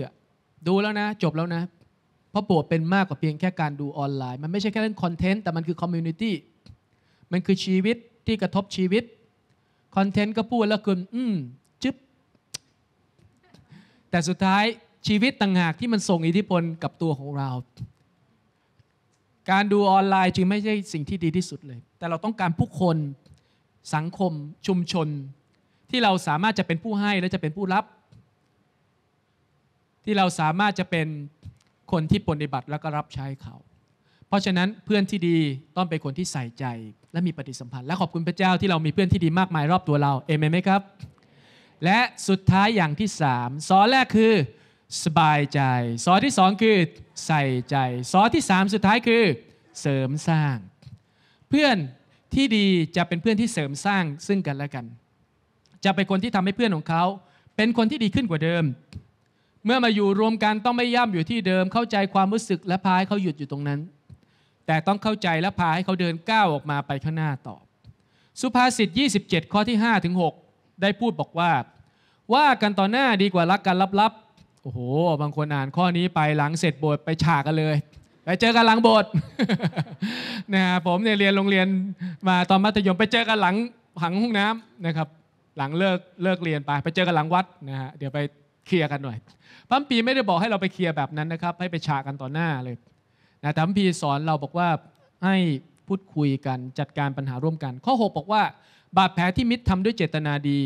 ดูแล้วนะ จบแล้วนะ เพราะโบสถ์เป็นมากกว่าเพียงแค่การดูออนไลน์ มันไม่ใช่แค่เรื่องคอนเทนต์แต่มันคือคอมมูนิตี้ มันคือชีวิตที่กระทบชีวิตคอนเทนต์ก็พูดแล้วคุณ อืมแต่สุดท้ายชีวิตต่างหากที่มันส่งอิทธิพลกับตัวของเรา การดูออนไลน์จึงไม่ใช่สิ่งที่ดีที่สุดเลย แต่เราต้องการผู้คนสังคมชุมชน ที่เราสามารถจะเป็นผู้ให้และจะเป็นผู้รับ ที่เราสามารถจะเป็นคนที่ปฏิบัติแล้วก็รับใช้เขา เพราะฉะนั้นเพื่อนที่ดีต้องเป็นคนที่ใส่ใจและมีปฏิสัมพันธ์และขอบคุณพระเจ้าที่เรามีเพื่อนที่ดีมากมายรอบตัวเราเอเมนไหมครับและสุดท้ายอย่างที่สามสอนแรกคือ สบายใจ สอนที่สองคือใส่ใจ สอนที่สามสุดท้ายคือ เสริมสร้าง เพื่อนที่ดีจะเป็นเพื่อนที่เสริมสร้างซึ่งกันและกัน จะเป็นคนที่ทำให้เพื่อนของเขา เป็นคนที่ดีขึ้นกว่าเดิม เมื่อมาอยู่รวมกันต้องไม่ย่ำอยู่ที่เดิมเข้าใจความรู้สึกและพาให้เขาหยุดอยู่ตรงนั้น แต่ต้องเข้าใจและพา ให้เขาเดินก้าวออกมาไปข้างหน้าต่อสุภาษิต27 ข้อที่5ถึง6ได้พูดบอกว่า ว่ากันต่อหน้าดีกว่ารักกันลับๆโอ้โหบางคนอ่านข้อนี้ไปหลังเสร็จบทไปฉากกันเลย ไปเจอกันหลังบทนะนะผมเนี่ยเรียนโรงเรียนมาตอนมัธยมไปเจอกันหลังหังห้องน้ำนะครับ หลังเลิกเลิกเรียนไป ไปเจอกันหลังวัดนะฮะเดี๋ยวไปเคลียร์กันหน่อยพัมปีไม่ได้บอกให้เราไปเคลียร์แบบนั้นนะครับ ให้ไปฉากกันต่อหน้าเลยนะแต่พัมปีสอนเราบอกว่าให้พูดคุยกันจัดการปัญหาร่วมกัน ข้อ6บอกว่าบาดแผลที่มิตรทำด้วยเจตนาดี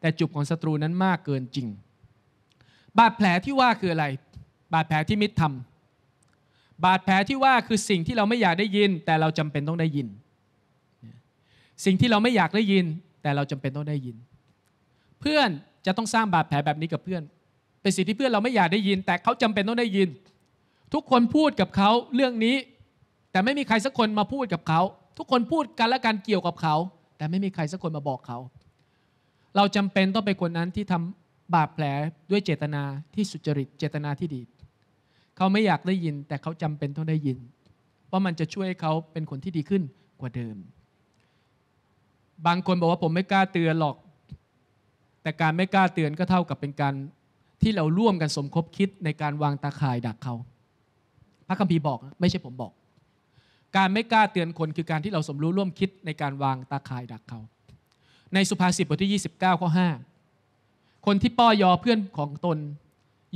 แต่จุบของศัตรูนั้นมากเกินจริง บาดแผลที่ว่าคืออะไร บาดแผลที่มิตรทำบาดแผลที่ว่าคือสิ่งที่เราไม่อยากได้ยิน แต่เราจำเป็นต้องได้ยิน สิ่งที่เราไม่อยากได้ยิน แต่เราจำเป็นต้องได้ยิน เพื่อนจะต้องสร้างบาดแผลแบบนี้กับเพื่อน เป็นสิ่งที่เพื่อนเราไม่อยากได้ยิน แต่เขาจำเป็นต้องได้ยิน ทุกคนพูดกับเขาเรื่องนี้ แต่ไม่มีใครสักคนมาพูดกับเขา ทุกคนพูดกันและกันเกี่ยวกับเขาแต่ไม่มีใครสักคนมาบอกเขา เราจำเป็นต้องเป็นคนนั้นที่ทำบาดแผลด้วยเจตนาที่สุจริตเจตนาที่ดี เขาไม่อยากได้ยิน แต่เขาจำเป็นต้องได้ยินว่ามันจะช่วยเขาเป็นคนที่ดีขึ้นกว่าเดิม บางคนบอกว่าผมไม่กล้าเตือนหรอก แต่การไม่กล้าเตือนก็เท่ากับเป็นการที่เราร่วมกันสมคบคิดในการวางตาข่ายดักเขา พระคัมภีร์บอก ไม่ใช่ผมบอกการไม่กล้าเตือนคนคือการที่เราสมรู้ร่วมคิดในการวางตาข่ายดักเขา ในสุภาษิตบทที่29ข้อ5คนที่ป้อยอเพื่อนของตน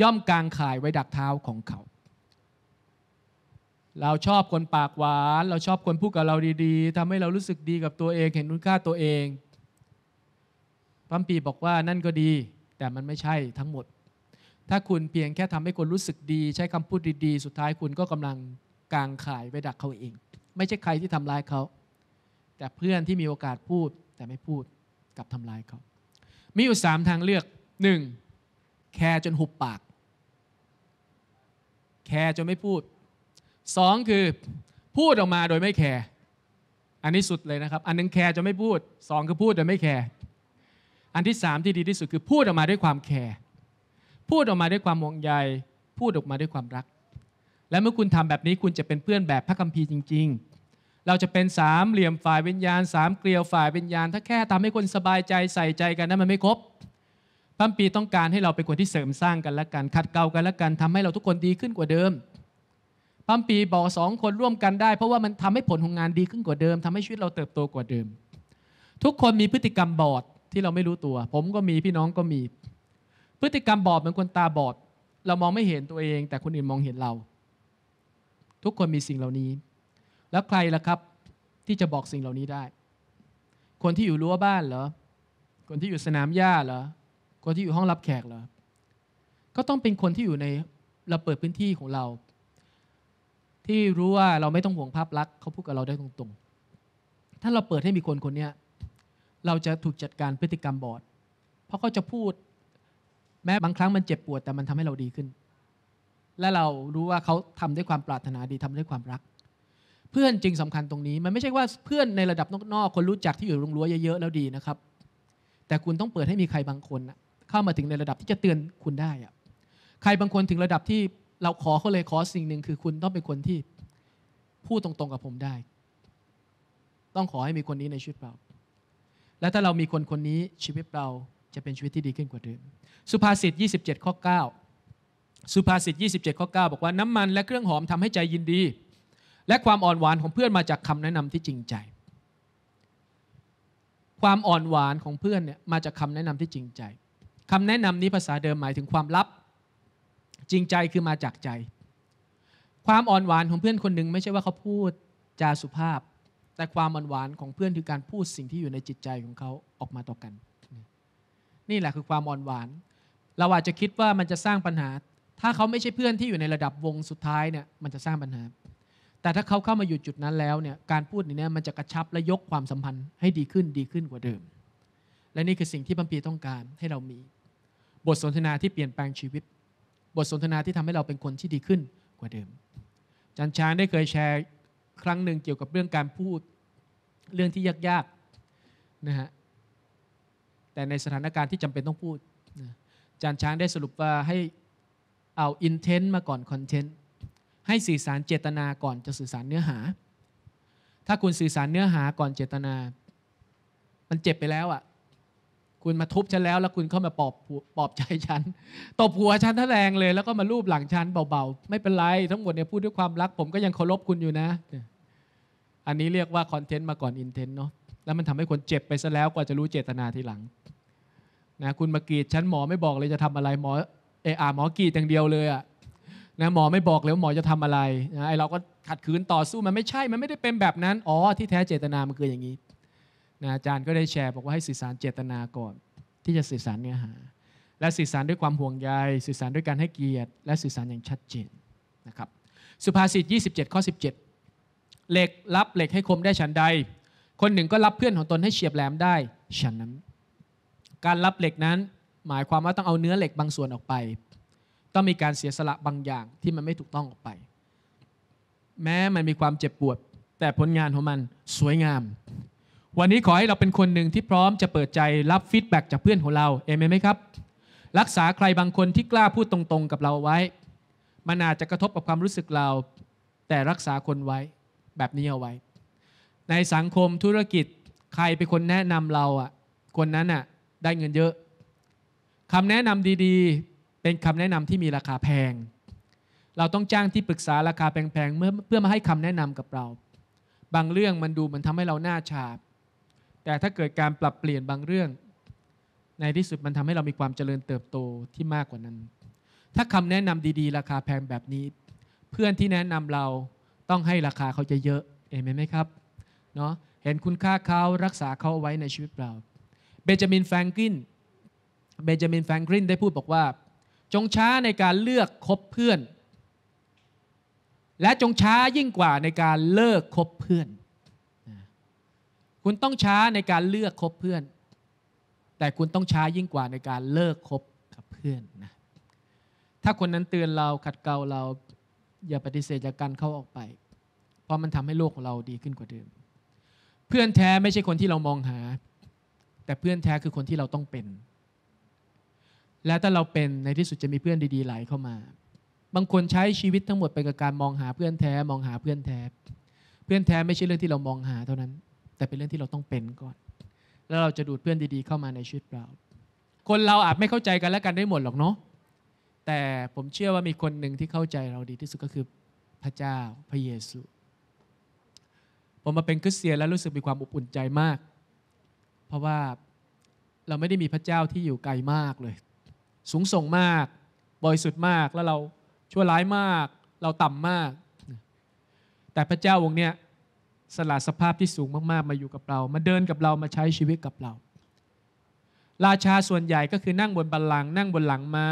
ย่อมกางข่ายไว้ดักเท้าของเขา เราชอบคนปากหวานเราชอบคนพูดกับเราดี ๆทำให้เรารู้สึกดีกับตัวเองเห็นคุณค่าตัวเองพัมปีบอกว่านั่นก็ดี แต่มันไม่ใช่ทั้งหมด ถ้าคุณเพียงแค่ทำให้คนรู้สึกดี ใช้คำพูดดีๆ สุดท้ายคุณก็กำลังางข่ายไปดักเขาเอง ไม่ใช่ใครที่ทำร้ายเขา แต่เพื่อนที่มีโอกาสพูดแต่ไม่พูด กับทำร้ายเขา มีอยู่สามทางเลือกหนึ่งแคร์จนหุบปาก แคร์จนไม่พูดสองคือ พูดออกมาโดยไม่แคร์อันนี้สุดเลยนะครับอันนึงแคร์จะไม่พูดสองคือพูดโดยไม่แคร์อันที่สามที่ดีที่สุดคือพูดออกมาด้วยความแคร์พูดออกมาด้วยความห่วงใยพูดออกมาด้วยความรักและเมื่อคุณทำแบบนี้คุณจะเป็นเพื่อนแบบพระคัมภีร์จริง ๆ เราจะเป็นสามเหลี่ยมฝ่ายวิญญาณสามเกลียวฝ่ายวิญญาณ ถ้าแค่ทำให้คนสบายใจใส่ใจกันนั้นมันไม่ครบพระปีต้องการให้เราเป็นคนที่เสริมสร้างกันและกันขัดเกลากันและกันทำให้เราทุกคนดีขึ้นกว่าเดิมพระปีบอกสองคนร่วมกันได้ เพราะว่ามันทำให้ผลของงานดีขึ้นกว่าเดิม ทำให้ชีวิตเราเติบโตกว่าเดิม ทุกคนมีพฤติกรรมบอดที่เราไม่รู้ตัว ผมก็มีพี่น้องก็มี พฤติกรรมบอดเหมือนคนตาบอด เรามองไม่เห็นตัวเอง แต่คนอื่นมองเห็นเราทุกคนมีสิ่งเหล่านี้ แล้วใครล่ะครับที่จะบอกสิ่งเหล่านี้ได้ คนที่อยู่รั้วบ้านเหรอ คนที่อยู่สนามหญ้าเหรอ คนที่อยู่ห้องรับแขกเหรอ ก็ต้องเป็นคนที่อยู่ในเราเปิดพื้นที่ของเรา ที่รู้ว่าเราไม่ต้องห่วงภาพลักษณ์เขาพูดกับเราได้ตรงๆ ถ้าเราเปิดให้มีคนคนนี้เราจะถูกจัดการพฤติกรรมบอด เพราะเขาจะพูดแม้บางครั้งมันเจ็บปวดแต่มันทำให้เราดีขึ้นและเรารู้ว่าเขาทำด้วยความปรารถนาดีทำด้วยความรัก เพื่อนจริงสำคัญตรงนี้มันไม่ใช่ว่า เพื่อนในระดับนอกๆคนรู้จักที่อยู่โรงรั้วเยอะๆแล้วดีนะครับ แต่คุณต้องเปิดให้มีใครบางคนเข้ามาถึงในระดับที่จะเตือนคุณได้อะใครบางคนถึงระดับที่เราขอเขาเลยขอสิ่งหนึ่งคือคุณต้องเป็นคนที่พูดตรงๆกับผมได้ ต้องขอให้มีคนนี้ในชีวิตเราและถ้าเรามีคนคนนี้ชีวิตเราจะเป็นชีวิตที่ดีขึ้นกว่าเดิมสุภาษิต27ข้อ9สุภาษิต27ข้อ9บอกว่าน้ำมันและเครื่องหอมทำให้ใจยินดี และความอ่อนหวานของเพื่อนมาจากคำแนะนำที่จริงใจ ความอ่อนหวานของเพื่อนเนี่ยมาจากคำแนะนำที่จริงใจคำแนะนำนี้ภาษาเดิมหมายถึงความลับ จริงใจคือมาจากใจ ความอ่อนหวานของเพื่อนคนหนึ่งไม่ใช่ว่าเขาพูด จาสุภาพ แต่ความอ่อนหวานของเพื่อนคือการพูดสิ่งที่อยู่ในจิตใจของเขาออกมาต่อกัน นี่แหละคือความอ่อนหวานเราอาจจะคิดว่ามันจะสร้างปัญหาถ้าเขาไม่ใช่เพื่อนที่อยู่ในระดับวงสุดท้ายเนี่ยมันจะสร้างปัญหา แต่ถ้าเขาเข้ามาอยู่จุดนั้นแล้วเนี่ยการพูดนี่เนี่ยมันจะกระชับและยกความสัมพันธ์ให้ดีขึ้นดีขึ้นกว่าเดิม และนี่คือสิ่งที่พัมพีต้องการให้เรามี บทสนทนาที่เปลี่ยนแปลงชีวิต บทสนทนาที่ทำให้เราเป็นคนที่ดีขึ้นกว่าเดิมจันช้างได้เคยแชร์ครั้งหนึ่งเกี่ยวกับเรื่องการพูดเรื่องที่ยากๆนะฮะ แต่ในสถานการณ์ที่จำเป็นต้องพูดจันช้างได้สรุปว่าให้เอา intent มาก่อน content ให้สื่อสารเจตนาก่อนจะสื่อสารเนื้อหา ถ้าคุณสื่อสารเนื้อหาก่อนเจตนา มันเจ็บไปแล้วอะ่ะ คุณมาทุบฉันแล้วแล้วคุณเข้ามาปอบปอบใจฉัน ตบหัวฉันท่าแรงเลยแล้วก็มาลูบหลังฉันเบาๆ ไม่เป็นไร ทั้งหมดเนี่ยพูดด้วยความรัก ผมก็ยังเคารพคุณอยู่นะ อันนี้เรียกว่าคอนเทนต์มาก่อนอินเทนต์เนาะแล้วมันทำให้คนเจ็บไปซะแล้วกว่าจะรู้เจตนาทีหลัง นะคุณมากรีดฉันหมอไม่บอกเลยจะทำอะไรหมอเออหมอกรีดอย่างเดียวเลยอ่ะนะหมอไม่บอกเลยว่าหมอจะทำอะไรนะไอเราก็ขัดขืนต่อสู้มันไม่ใช่ มันไม่ได้เป็นแบบนั้น อ๋อที่แท้เจตนามันคืออย่างนี้นะอาจารย์ก็ได้แชร์บอกว่าให้สื่อสารเจตนาก่อน ที่จะสื่อสารเนื้อหา และสื่อสารด้วยความห่วงใย สื่อสารด้วยการให้เกียรติ และสื่อสารอย่างชัดเจนนะครับสุภาษิต27 ข้อ 17เหล็กรับเหล็กให้คมได้ฉันใดคนหนึ่งก็รับเพื่อนของตนให้เฉียบแหลมได้ฉันนั้น การรับเหล็กนั้นหมายความว่าต้องเอาเนื้อเหล็กบางส่วนออกไป ต้องมีการเสียสละบางอย่างที่มันไม่ถูกต้องออกไป แม้มันมีความเจ็บปวด แต่ผลงานของมันสวยงาม วันนี้ขอให้เราเป็นคนหนึ่งที่พร้อมจะเปิดใจรับฟีดแบ็จากเพื่อนของเรา เอเมนไหมครับ รักษาใครบางคนที่กล้าพูดตรง ๆกับเราไว้ มันอาจจะกระทบกับความรู้สึกเรา แต่รักษาคนไว้แบบนี้เอาไว้ ในสังคมธุรกิจใครเป็นคนแนะนำเราอ่ะ คนนั้นอ่ะได้เงินเยอะคำแนะนำดีๆเป็นคำแนะนำที่มีราคาแพง เราต้องจ้างที่ปรึกษาราคาแพงๆเพื่อเพื่อมาให้คำแนะนำกับเรา บางเรื่องมันดูมันทำให้เราหน้าชาบแต่ถ้าเกิดการปรับเปลี่ยนบางเรื่อง ในที่สุดมันทำให้เรามีความเจริญเติบโตที่มากกว่านั้น ถ้าคำแนะนำดี ๆ ราคาแพงแบบนี้ เพื่อนที่แนะนำเราต้องให้ราคาเขาจะเยอะเอเมนไหมครับเนาะเห็นคุณค่าเขารักษาเขาไว้ในชีวิตเราเบนจามินแฟรงกินเบนจามินแฟรงคลินได้พูดบอกว่า จงช้าในการเลือกคบเพื่อน และจงช้ายิ่งกว่าในการเลิกคบเพื่อน คุณต้องช้าในการเลือกคบเพื่อน แต่คุณต้องช้ายิ่งกว่าในการเลิกคบกับเพื่อนนะถ้าคนนั้นเตือนเราขัดเกลาเรา อย่าปฏิเสธจากการเข้าออกไป เพราะมันทำให้โลกของเราดีขึ้นกว่าเดิมเพื่อนแท้ไม่ใช่คนที่เรามองหา แต่เพื่อนแท้คือคนที่เราต้องเป็นและถ้าเราเป็นในที่สุดจะมีเพื่อนดีๆไหลเข้ามา บางคนใช้ชีวิตทั้งหมดไปกับการมองหาเพื่อนแท้มองหาเพื่อนแท้เพื่อนแท้ไม่ใช่เรื่องที่เรามองหาเท่านั้น แต่เป็นเรื่องที่เราต้องเป็นก่อน แล้วเราจะดูดเพื่อนดี ๆเข้ามาในชีวิตเราคนเราอาจไม่เข้าใจกันและกันได้หมดหรอกเนาะแต่ผมเชื่อว่ามีคนหนึ่งที่เข้าใจเราดีที่สุดก็คือพระเจ้าพระเยซูผมมาเป็นคริสเตียนแล้วรู้สึกมีความอบอุ่นใจมาก เพราะว่าเราไม่ได้มีพระเจ้าที่อยู่ไกลมากเลยสูงส่งมากบริสุทธิ์มาก แล้วเราชั่วร้ายมาก เราต่ำมาก แต่พระเจ้าองค์เนี้ยสละสภาพที่สูงมากๆมาอยู่กับเรา มาเดินกับเรา มาใช้ชีวิตกับเรา ราชาส่วนใหญ่ก็คือนั่งบนบัลลังก์นั่งบนหลังม้า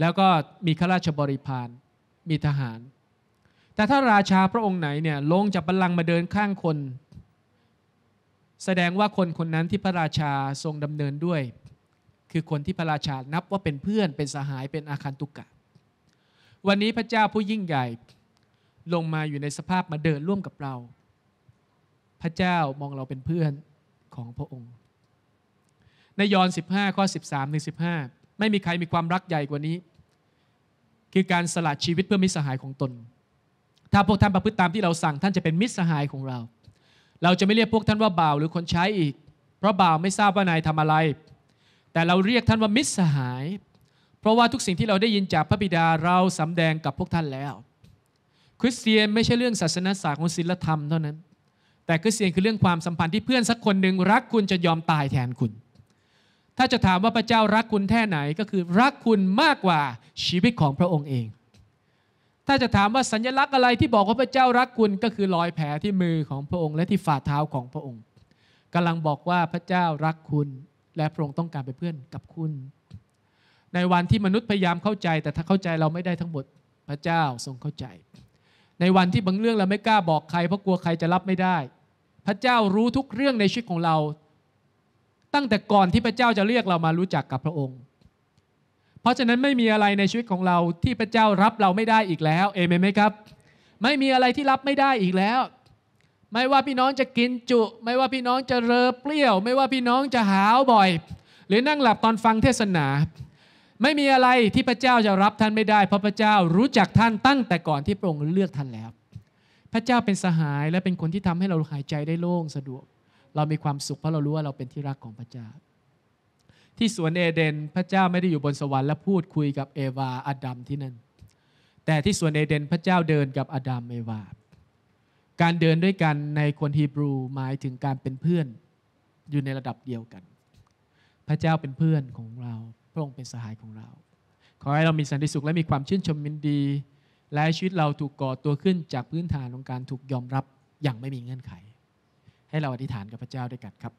แล้วก็มีข้าราชบริพาร มีทหาร แต่ถ้าราชาพระองค์ไหนเนี่ยลงจากบัลลังก์มาเดินข้างคน แสดงว่าคนคนนั้นที่พระราชาทรงดำเนินด้วยคือคนที่พระราชานับว่าเป็นเพื่อน เป็นสหายเป็นอาคันตุกะ วันนี้พระเจ้าผู้ยิ่งใหญ่ลงมาอยู่ในสภาพมาเดินร่วมกับเรา พระเจ้ามองเราเป็นเพื่อนของพระองค์ ในยอห์น 15 ข้อ 13ถึง15 ไม่มีใครมีความรักใหญ่กว่านี้ คือการสละชีวิตเพื่อมิสหายของตน ถ้าพวกท่านประพฤติตามที่เราสั่งท่านจะเป็นมิสหายของเรา เราจะไม่เรียกพวกท่านว่าบ่าวหรือคนใช้อีก เพราะบ่าวไม่ทราบว่านายทำอะไรแต่เราเรียกท่านว่ามิตรสหาย เพราะว่าทุกสิ่งที่เราได้ยินจากพระบิดาเราสำแดงกับพวกท่านแล้ว คริสเตียนไม่ใช่เรื่องศาสนาศาสตร์ของศิลธรรมเท่านั้น แต่คริสเตียนคือเรื่องความสัมพันธ์ที่เพื่อนสักคนหนึ่งรักคุณจะยอมตายแทนคุณ ถ้าจะถามว่าพระเจ้ารักคุณแค่ไหนก็คือรักคุณมากกว่าชีวิตของพระองค์เอง ถ้าจะถามว่าสัญลักษณ์อะไรที่บอกว่าพระเจ้ารักคุณก็คือรอยแผลที่มือของพระองค์และที่ฝ่าเท้าของพระองค์กำลังบอกว่าพระเจ้ารักคุณและพระองค์ต้องการเป็นเพื่อนกับคุณ ในวันที่มนุษย์พยายามเข้าใจ แต่ถ้าเข้าใจเราไม่ได้ทั้งหมด พระเจ้าทรงเข้าใจ ในวันที่บางเรื่องเราไม่กล้าบอกใครเพราะกลัวใครจะรับไม่ได้ พระเจ้ารู้ทุกเรื่องในชีวิตของเรา ตั้งแต่ก่อนที่พระเจ้าจะเรียกเรามารู้จักกับพระองค์ เพราะฉะนั้นไม่มีอะไรใน ชีวิตของเราที่พระเจ้ารับเราไม่ได้อีกแล้วเอเมนไหมครับ ไม่มีอะไรที่รับไม่ได้อีกแล้วไม่ว่าพี่น้องจะกินจุ ไม่ว่าพี่น้องจะเรอเปรี้ยว ไม่ว่าพี่น้องจะหาวบ่อย หรือนั่งหลับตอนฟังเทศนา ไม่มีอะไรที่พระเจ้าจะรับท่านไม่ได้ เพราะพระเจ้ารู้จักท่านตั้งแต่ก่อนที่พระองค์เลือกท่านแล้ว พระเจ้าเป็นสหายและเป็นคนที่ทำให้เราหายใจได้โล่งสะดวก เรามีความสุข เพราะเรารู้ว่าเราเป็นที่รักของพระเจ้า ที่สวนเอเดนพระเจ้าไม่ได้อยู่บนสวรรค์และพูดคุยกับเอวาอาดัมที่นั่น แต่ที่สวนเอเดนพระเจ้าเดินกับอาดัมเอวาการเดินด้วยกันในคนฮีบรูหมายถึงการเป็นเพื่อน อยู่ในระดับเดียวกัน พระเจ้าเป็นเพื่อนของเราพระองค์เป็นสหายของเรา ขอให้เรามีสันติสุข และมีความชื่นชมมินดีและชีวิตเราถูกก่อตัวขึ้นจากพื้นฐานของการถูกยอมรับอย่างไม่มีเงื่อนไข ให้เราอธิษฐานกับพระเจ้าด้วยกันครับ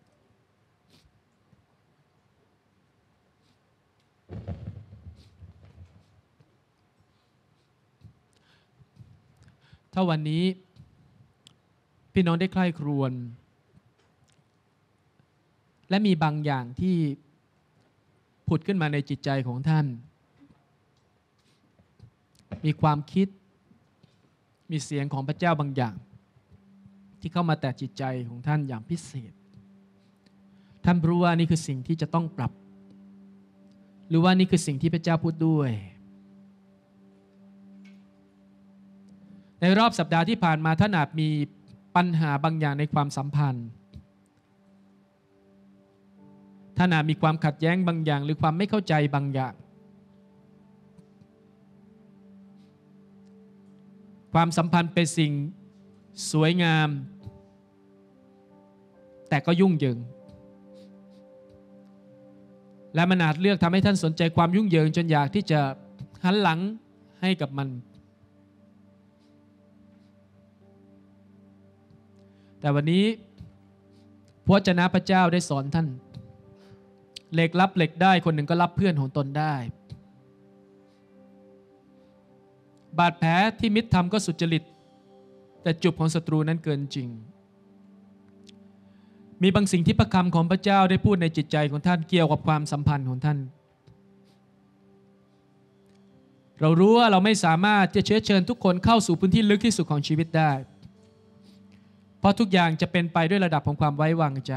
ถ้าวันนี้พี่น้องได้ใคร่ครวญและมีบางอย่างที่ ผุดขึ้นมาในจิตใจของท่าน มีความคิดมีเสียงของพระเจ้าบางอย่าง ที่เข้ามาแต่จิตใจของท่านอย่างพิเศษ ท่านรู้ว่านี่คือสิ่งที่จะต้องปรับ หรือว่านี่คือสิ่งที่พระเจ้าพูดด้วย ในรอบสัปดาห์ที่ผ่านมาท่านอาจมีปัญหาบางอย่างในความสัมพันธ์ ถ้านามีความขัดแย้งบางอย่าง หรือความไม่เข้าใจบางอย่าง ความสัมพันธ์เป็นสิ่ง สวยงาม แต่ก็ยุ่งเหยิง และมนาจเลือกทำให้ท่านสนใจความยุ่งเหยิง จนอยากที่จะหันหลังให้กับมันแต่วันนี้พระเจนะพระเจ้าได้สอนท่าน เหล็กรับเหล็กได้คนหนึ่งก็รับเพื่อนของตนได้ บาดแผลที่มิตรทำก็สุจริตแต่จุบของศัตรูนั้นเกินจริง มีบางสิ่งที่พระคำของพระเจ้าได้พูดในจิตใจของท่านเกี่ยวกับความสัมพันธ์ของท่าน เรารู้ว่าเราไม่สามารถจะเชื้อเชิญทุกคนเข้าสู่พื้นที่ลึกที่สุดของชีวิตได้เพราะทุกอย่างจะเป็นไปด้วยระดับของความไว้วางใจ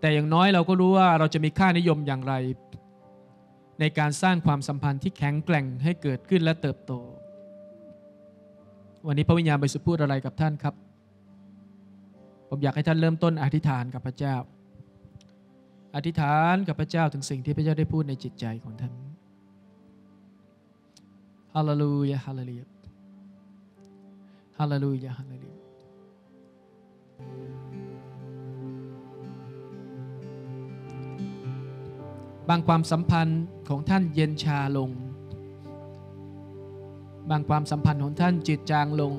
แต่อย่างน้อยเราก็รู้ว่า เราจะมีค่านิยมอย่างไร ในการสร้างความสัมพันธ์ที่แข็งแกร่งให้เกิดขึ้นและเติบโต วันนี้พระวิญญาณบริสุทธิ์พูดอะไรกับท่านครับ ผมอยากให้ท่านเริ่มต้นอธิษฐานกับพระเจ้า อธิษฐานกับพระเจ้าถึงสิ่งที่พระเจ้าได้พูดในจิตใจของท่าน ฮาเลลูยา ฮาเลลูยา a l e l u j a a l e l u a บางความสัมพันธ์ของท่านเย็นชาลง บางความสัมพันธ์ของท่านจืดจางลง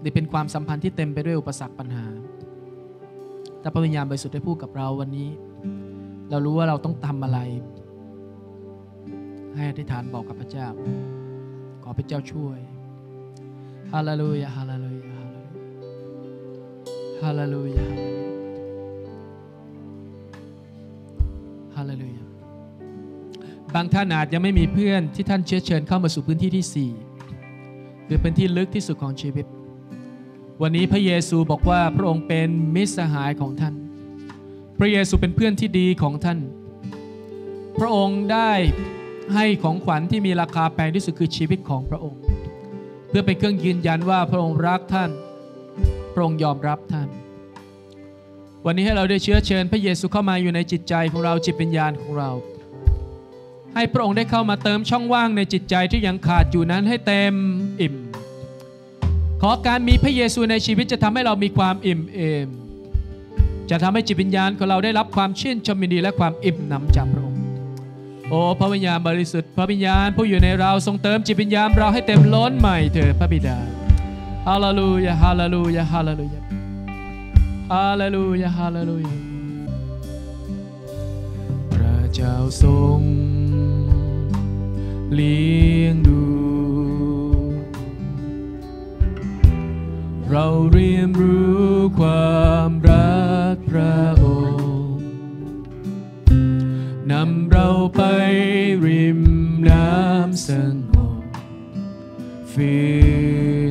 หรือเป็นความสัมพันธ์ที่เต็มไปด้วยอุปสรรคปัญหา แต่พระวิญญาณบริสุทธิ์ได้พูดกับเราวันนี้ เรารู้ว่าเราต้องทำอะไร ให้อธิษฐานบอกกับพระเจ้าขอพระเจ้าช่วย ฮาเลลูยาฮาเลลูยาฮาเลลูยาฮาเลลูยาบางท่านอาจยังไม่มีเพื่อนที่ท่านเชื้อเชิญเข้ามาสู่พื้นที่ที่4คือพื้นที่ลึกที่สุดของชีวิต วันนี้พระเยซูบอกว่าพระองค์เป็นมิตรสหายของท่าน พระเยซูเป็นเพื่อนที่ดีของท่าน พระองค์ได้ให้ของขวัญที่มีราคาแพงที่สุดคือชีวิตของพระองค์ เพื่อเป็นเครื่องยืนยันว่าพระองค์รักท่านพระองค์ยอมรับท่าน วันนี้ให้เราได้เชื้อเชิญ พระเยซูเข้ามาอยู่ในจิตใจของเราจิตวิญญาณของเรา ให้พระองค์ได้เข้ามาเติมช่องว่างในจิตใจที่ยังขาดอยู่นั้นให้เต็มอิ่มขอการมีพระเยซูในชีวิตจะทำให้เรามีความอิ่มเอมจะทำให้จิตวิญญาณของเราได้รับความชื่นชมยินดีและความอิ่มหนำจากพระองค์โอ้พระวิญญาณบริสุทธิ์พระวิญญาณผู้อยู่ในเราทรงเติมจิตวิญญาณ เราให้เต็มล้นใหม่เถิดพระบิดาฮาเลลูยาฮาเลลูยาฮาเลลูยาฮาเลลูยาฮาเลลูยาพระเจ้าทรงเลี้ยงดู เราเรียนรู้ความรักพระราไปริมน้ำสงบฟื้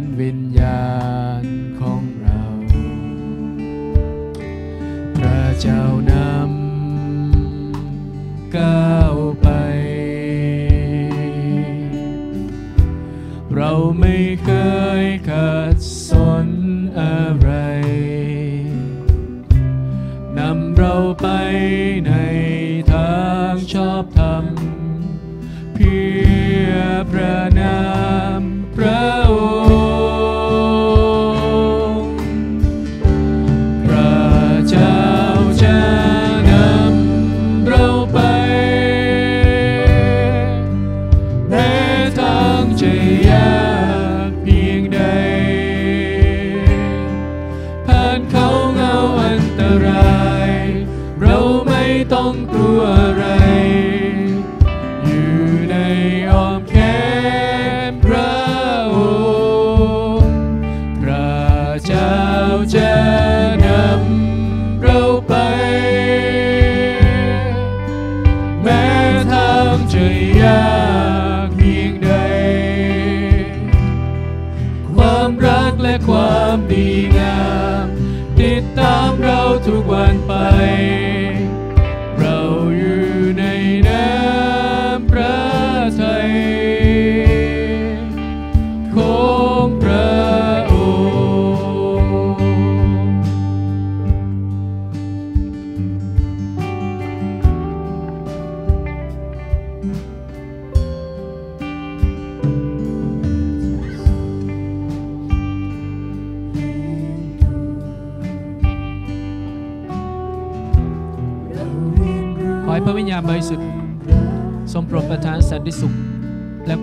นวิญญาณของเราพระเจ้านำก้าวต้องกลัวอะไร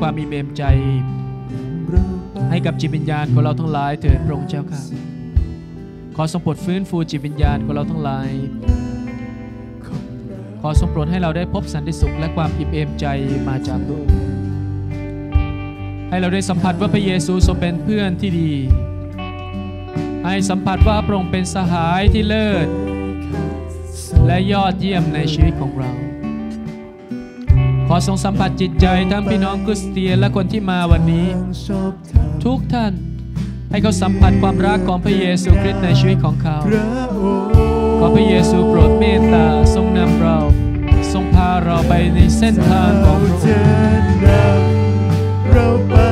ความมีเมมใจให้กับจิตวิญญาณของเราทั้งหลายเถิดพระองค์เจ้าค่ะขอทรงโปรดฟื้นฟูจิตวิญญาณของเราทั้งหลาย ขอทรงโปรดให้เราได้พบสันติสุขและความอิ่มเอมใจมาจากพระองค์ให้เราได้สัมผัสว่าพระเยซูทรงเป็นเพื่อนที่ดี ให้สัมผัสว่าพระองค์เป็นสหายที่เลิศและยอดเยี่ยมในชีวิตของเราขอทรงสัมผัสจิตใจทั้งพี่น้องคริสเตียนและคนที่มาวันนี้ ทุกท่าน ให้เขาสัมผัสความรักของพระเยซูคริสต์ในชีวิตของเขาขอพระเยซูโปรดเมตตาทรงนำเราทรงพาเราไปในเส้นทางของพระองค์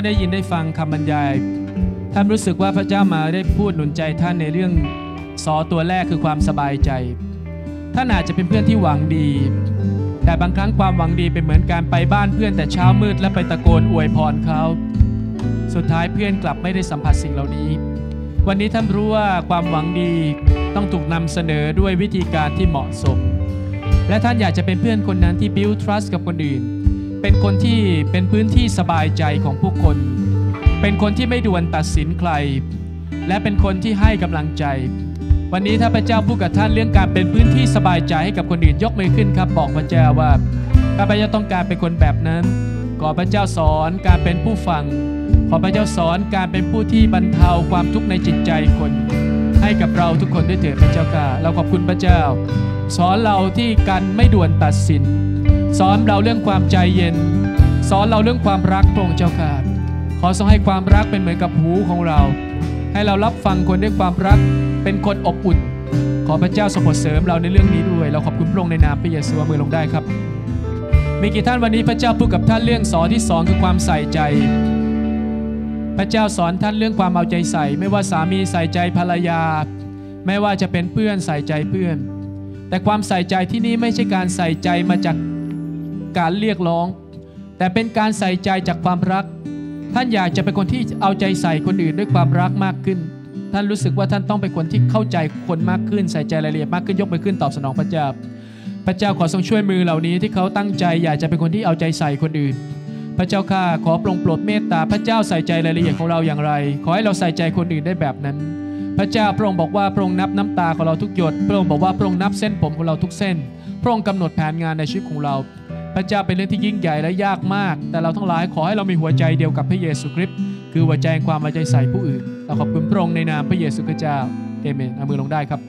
านได้ยินได้ฟังคำบรรยายท่านรู้สึกว่าพระเจ้ามาได้พูดหนุนใจท่านในเรื่อง สอตัวแรกคือความสบายใจท่านอาจจะเป็นเพื่อนที่หวังดี แต่บางครั้งความหวังดีเป็นเหมือนการไปบ้านเพื่อนแต่เช้ามืดและไปตะโกนอวยพรเขา สุดท้ายเพื่อนกลับไม่ได้สัมผัสสิ่งเหล่านี้ วันนี้ท่านรู้ว่าความหวังดีต้องถูกนำเสนอด้วยวิธีการที่เหมาะสม และท่านอยากจะเป็นเพื่อนคนนั้นที่ build trust กับคนอื่นเป็นคนที่เป็นพื้นที่สบายใจของผู้คน เป็นคนที่ไม่ด่วนตัดสินใคร และเป็นคนที่ให้กำลังใจ วันนี้ถ้าพระเจ้าพูดกับท่านเรื่องการเป็นพื้นที่สบายใจให้กับคนอื่นยกมือขึ้นครับ บอกพระเจ้าว่าข้าพเจ้าต้องการเป็นคนแบบนั้นขอพระเจ้าสอนการเป็นผู้ฟัง ขอพระเจ้าสอนการเป็นผู้ที่บรรเทาความทุกข์ในจิตใจคน ให้กับเราทุกคนด้วยเถิดพระเจ้าค่ะเราขอบคุณพระเจ้า สอนเราที่การไม่ด่วนตัดสินสอนเราเรื่องความใจเย็น สอนเราเรื่องความรักพระองค์เจ้าค่ะขอทรงให้ความรักเป็นเหมือนกับหูของเรา ให้เรารับฟังคนด้วยความรักเป็นคนอบอุ่นขอพระเจ้าสมงเสริมเราในเรื่องนี้ด้วย เราขอบคุณพระองค์ในนามพระเยซูมือลงได้ครับ มีกี่ท่านวันนี้พระเจ้าพูดกับท่านเรื่องสอนที่สองคือความใส่ใจ พระเจ้าสอนท่านเรื่องความเอาใจใส่ ไม่ว่าสามีใส่ใจภรรยาไม่ว่าจะเป็นเพื่อนใส่ใจเพื่อน แต่ความใส่ใจที่นี่ไม่ใช่การใส่ใจมาจากการเรียกร้อง แต่เป็นการใส่ใจจากความรัก ท่านอยากจะเป็นคนที่เอาใจใส่คนอื่นด้วยความรักมากขึ้น ท่านรู้สึกว่าท่านต้องเป็นคนที่เข้าใจคนมากขึ้นใส่ใจรายละเอียดมากขึ้นยกมือขึ้นตอบสนองพระเจ้า พระเจ้าขอทรงช่วยมือเหล่านี้ที่เขาตั้งใจอยากจะเป็นคนที่เอาใจใส่คนอื่น พระเจ้าข้าขอโปรงโปรดเมตตาพระเจ้าใส่ใจรายละเอียดของเราอย่างไร ขอให้เราใส่ใจคนอื่นได้แบบนั้น พระเจ้าพระองค์บอกว่าพระองค์นับน้ำตาของเราทุกหยดพระองค์บอกว่าพระองค์นับเส้นผมของเราทุกเส้นพระองค์กำหนดแผนงานในชีวิตของเราพระเจ้าเป็นเรื่องที่ยิ่งใหญ่และยากมาก แต่เราทั้งหลายขอให้เรามีหัวใจเดียวกับพระเยซูคริสต์ คือหัวใจความเอาใจใส่ผู้อื่น เราขอบคุณพระองค์ในนามพระเยซูคริสต์เจ้าเอเมนเอามือลงได้ครับ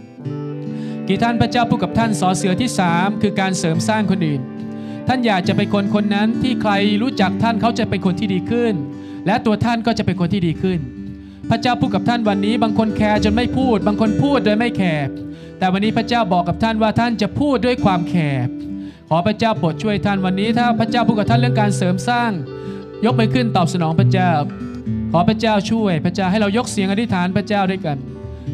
กี่ท่านพระเจ้าพูดกับท่านสอเสือที่ 3 คือการเสริมสร้างคนอื่น ท่านอยากจะเป็นคนคนนั้นที่ใครรู้จักท่านเขาจะเป็นคนที่ดีขึ้น และตัวท่านก็จะเป็นคนที่ดีขึ้น พระเจ้าพูดกับท่านวันนี้ บางคนแคร์จนไม่พูด บางคนพูดโดยไม่แคร์ แต่วันนี้พระเจ้าบอกกับท่านว่าท่านจะพูดด้วยความแคร์ขอพระเจ้าโปรดช่วยท่านวันนี้ ถ้าพระเจ้าพูดกับท่านเรื่องการเสริมสร้าง ยกไปขึ้นตอบสนองพระเจ้า ขอพระเจ้าช่วยพระเจ้าให้เรายกเสียงอธิษฐานพระเจ้าด้วยกัน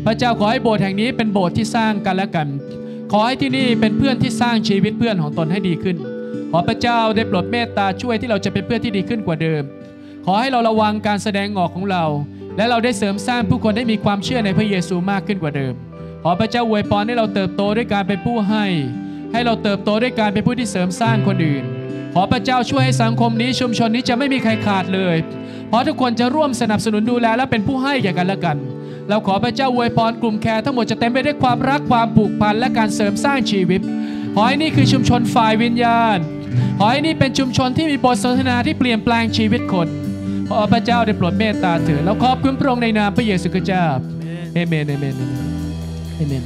พระเจ้าขอให้โบสถ์แห่งนี้เป็นโบสถ์ที่สร้างกันและกัน ขอให้ที่นี่เป็นเพื่อนที่สร้างชีวิตเพื่อนของตนให้ดีขึ้น ขอพระเจ้าได้โปรดเมตตาช่วยที่เราจะเป็นเพื่อนที่ดีขึ้นกว่าเดิม ขอให้เราระวังการแสดงออกของเรา และเราได้เสริมสร้างผู้คนได้มีความเชื่อในพระเยซูมากขึ้นกว่าเดิม ขอพระเจ้าอวยพรให้เราเติบโตด้วยการเป็นผู้ให้ให้เราเติบโตด้วยการเป็นผู้ที่เสริมสร้างคนอื่นขอพระเจ้าช่วยให้สังคมนี้ชุมชนนี้จะไม่มีใครขาดเลย เพราะทุกคนจะร่วมสนับสนุนดูแลและเป็นผู้ให้แก่กันและกัน เราขอพระเจ้าอวยพรกลุ่มแคร์ทั้งหมดจะเต็มไปด้วยความรักความผูกพันและการเสริมสร้างชีวิตขอให้นี่คือชุมชนฝ่ายวิญญาณขอให้นี่เป็นชุมชนที่มีบทสนทนาที่เปลี่ยนแปลงชีวิตคนขอพระเจ้าได้โปรดเมตตาเถิดแล้วขอบคุณพระองค์ในนามพระเยซูคริสต์เจ้าเอเมนเอเมนเอเมน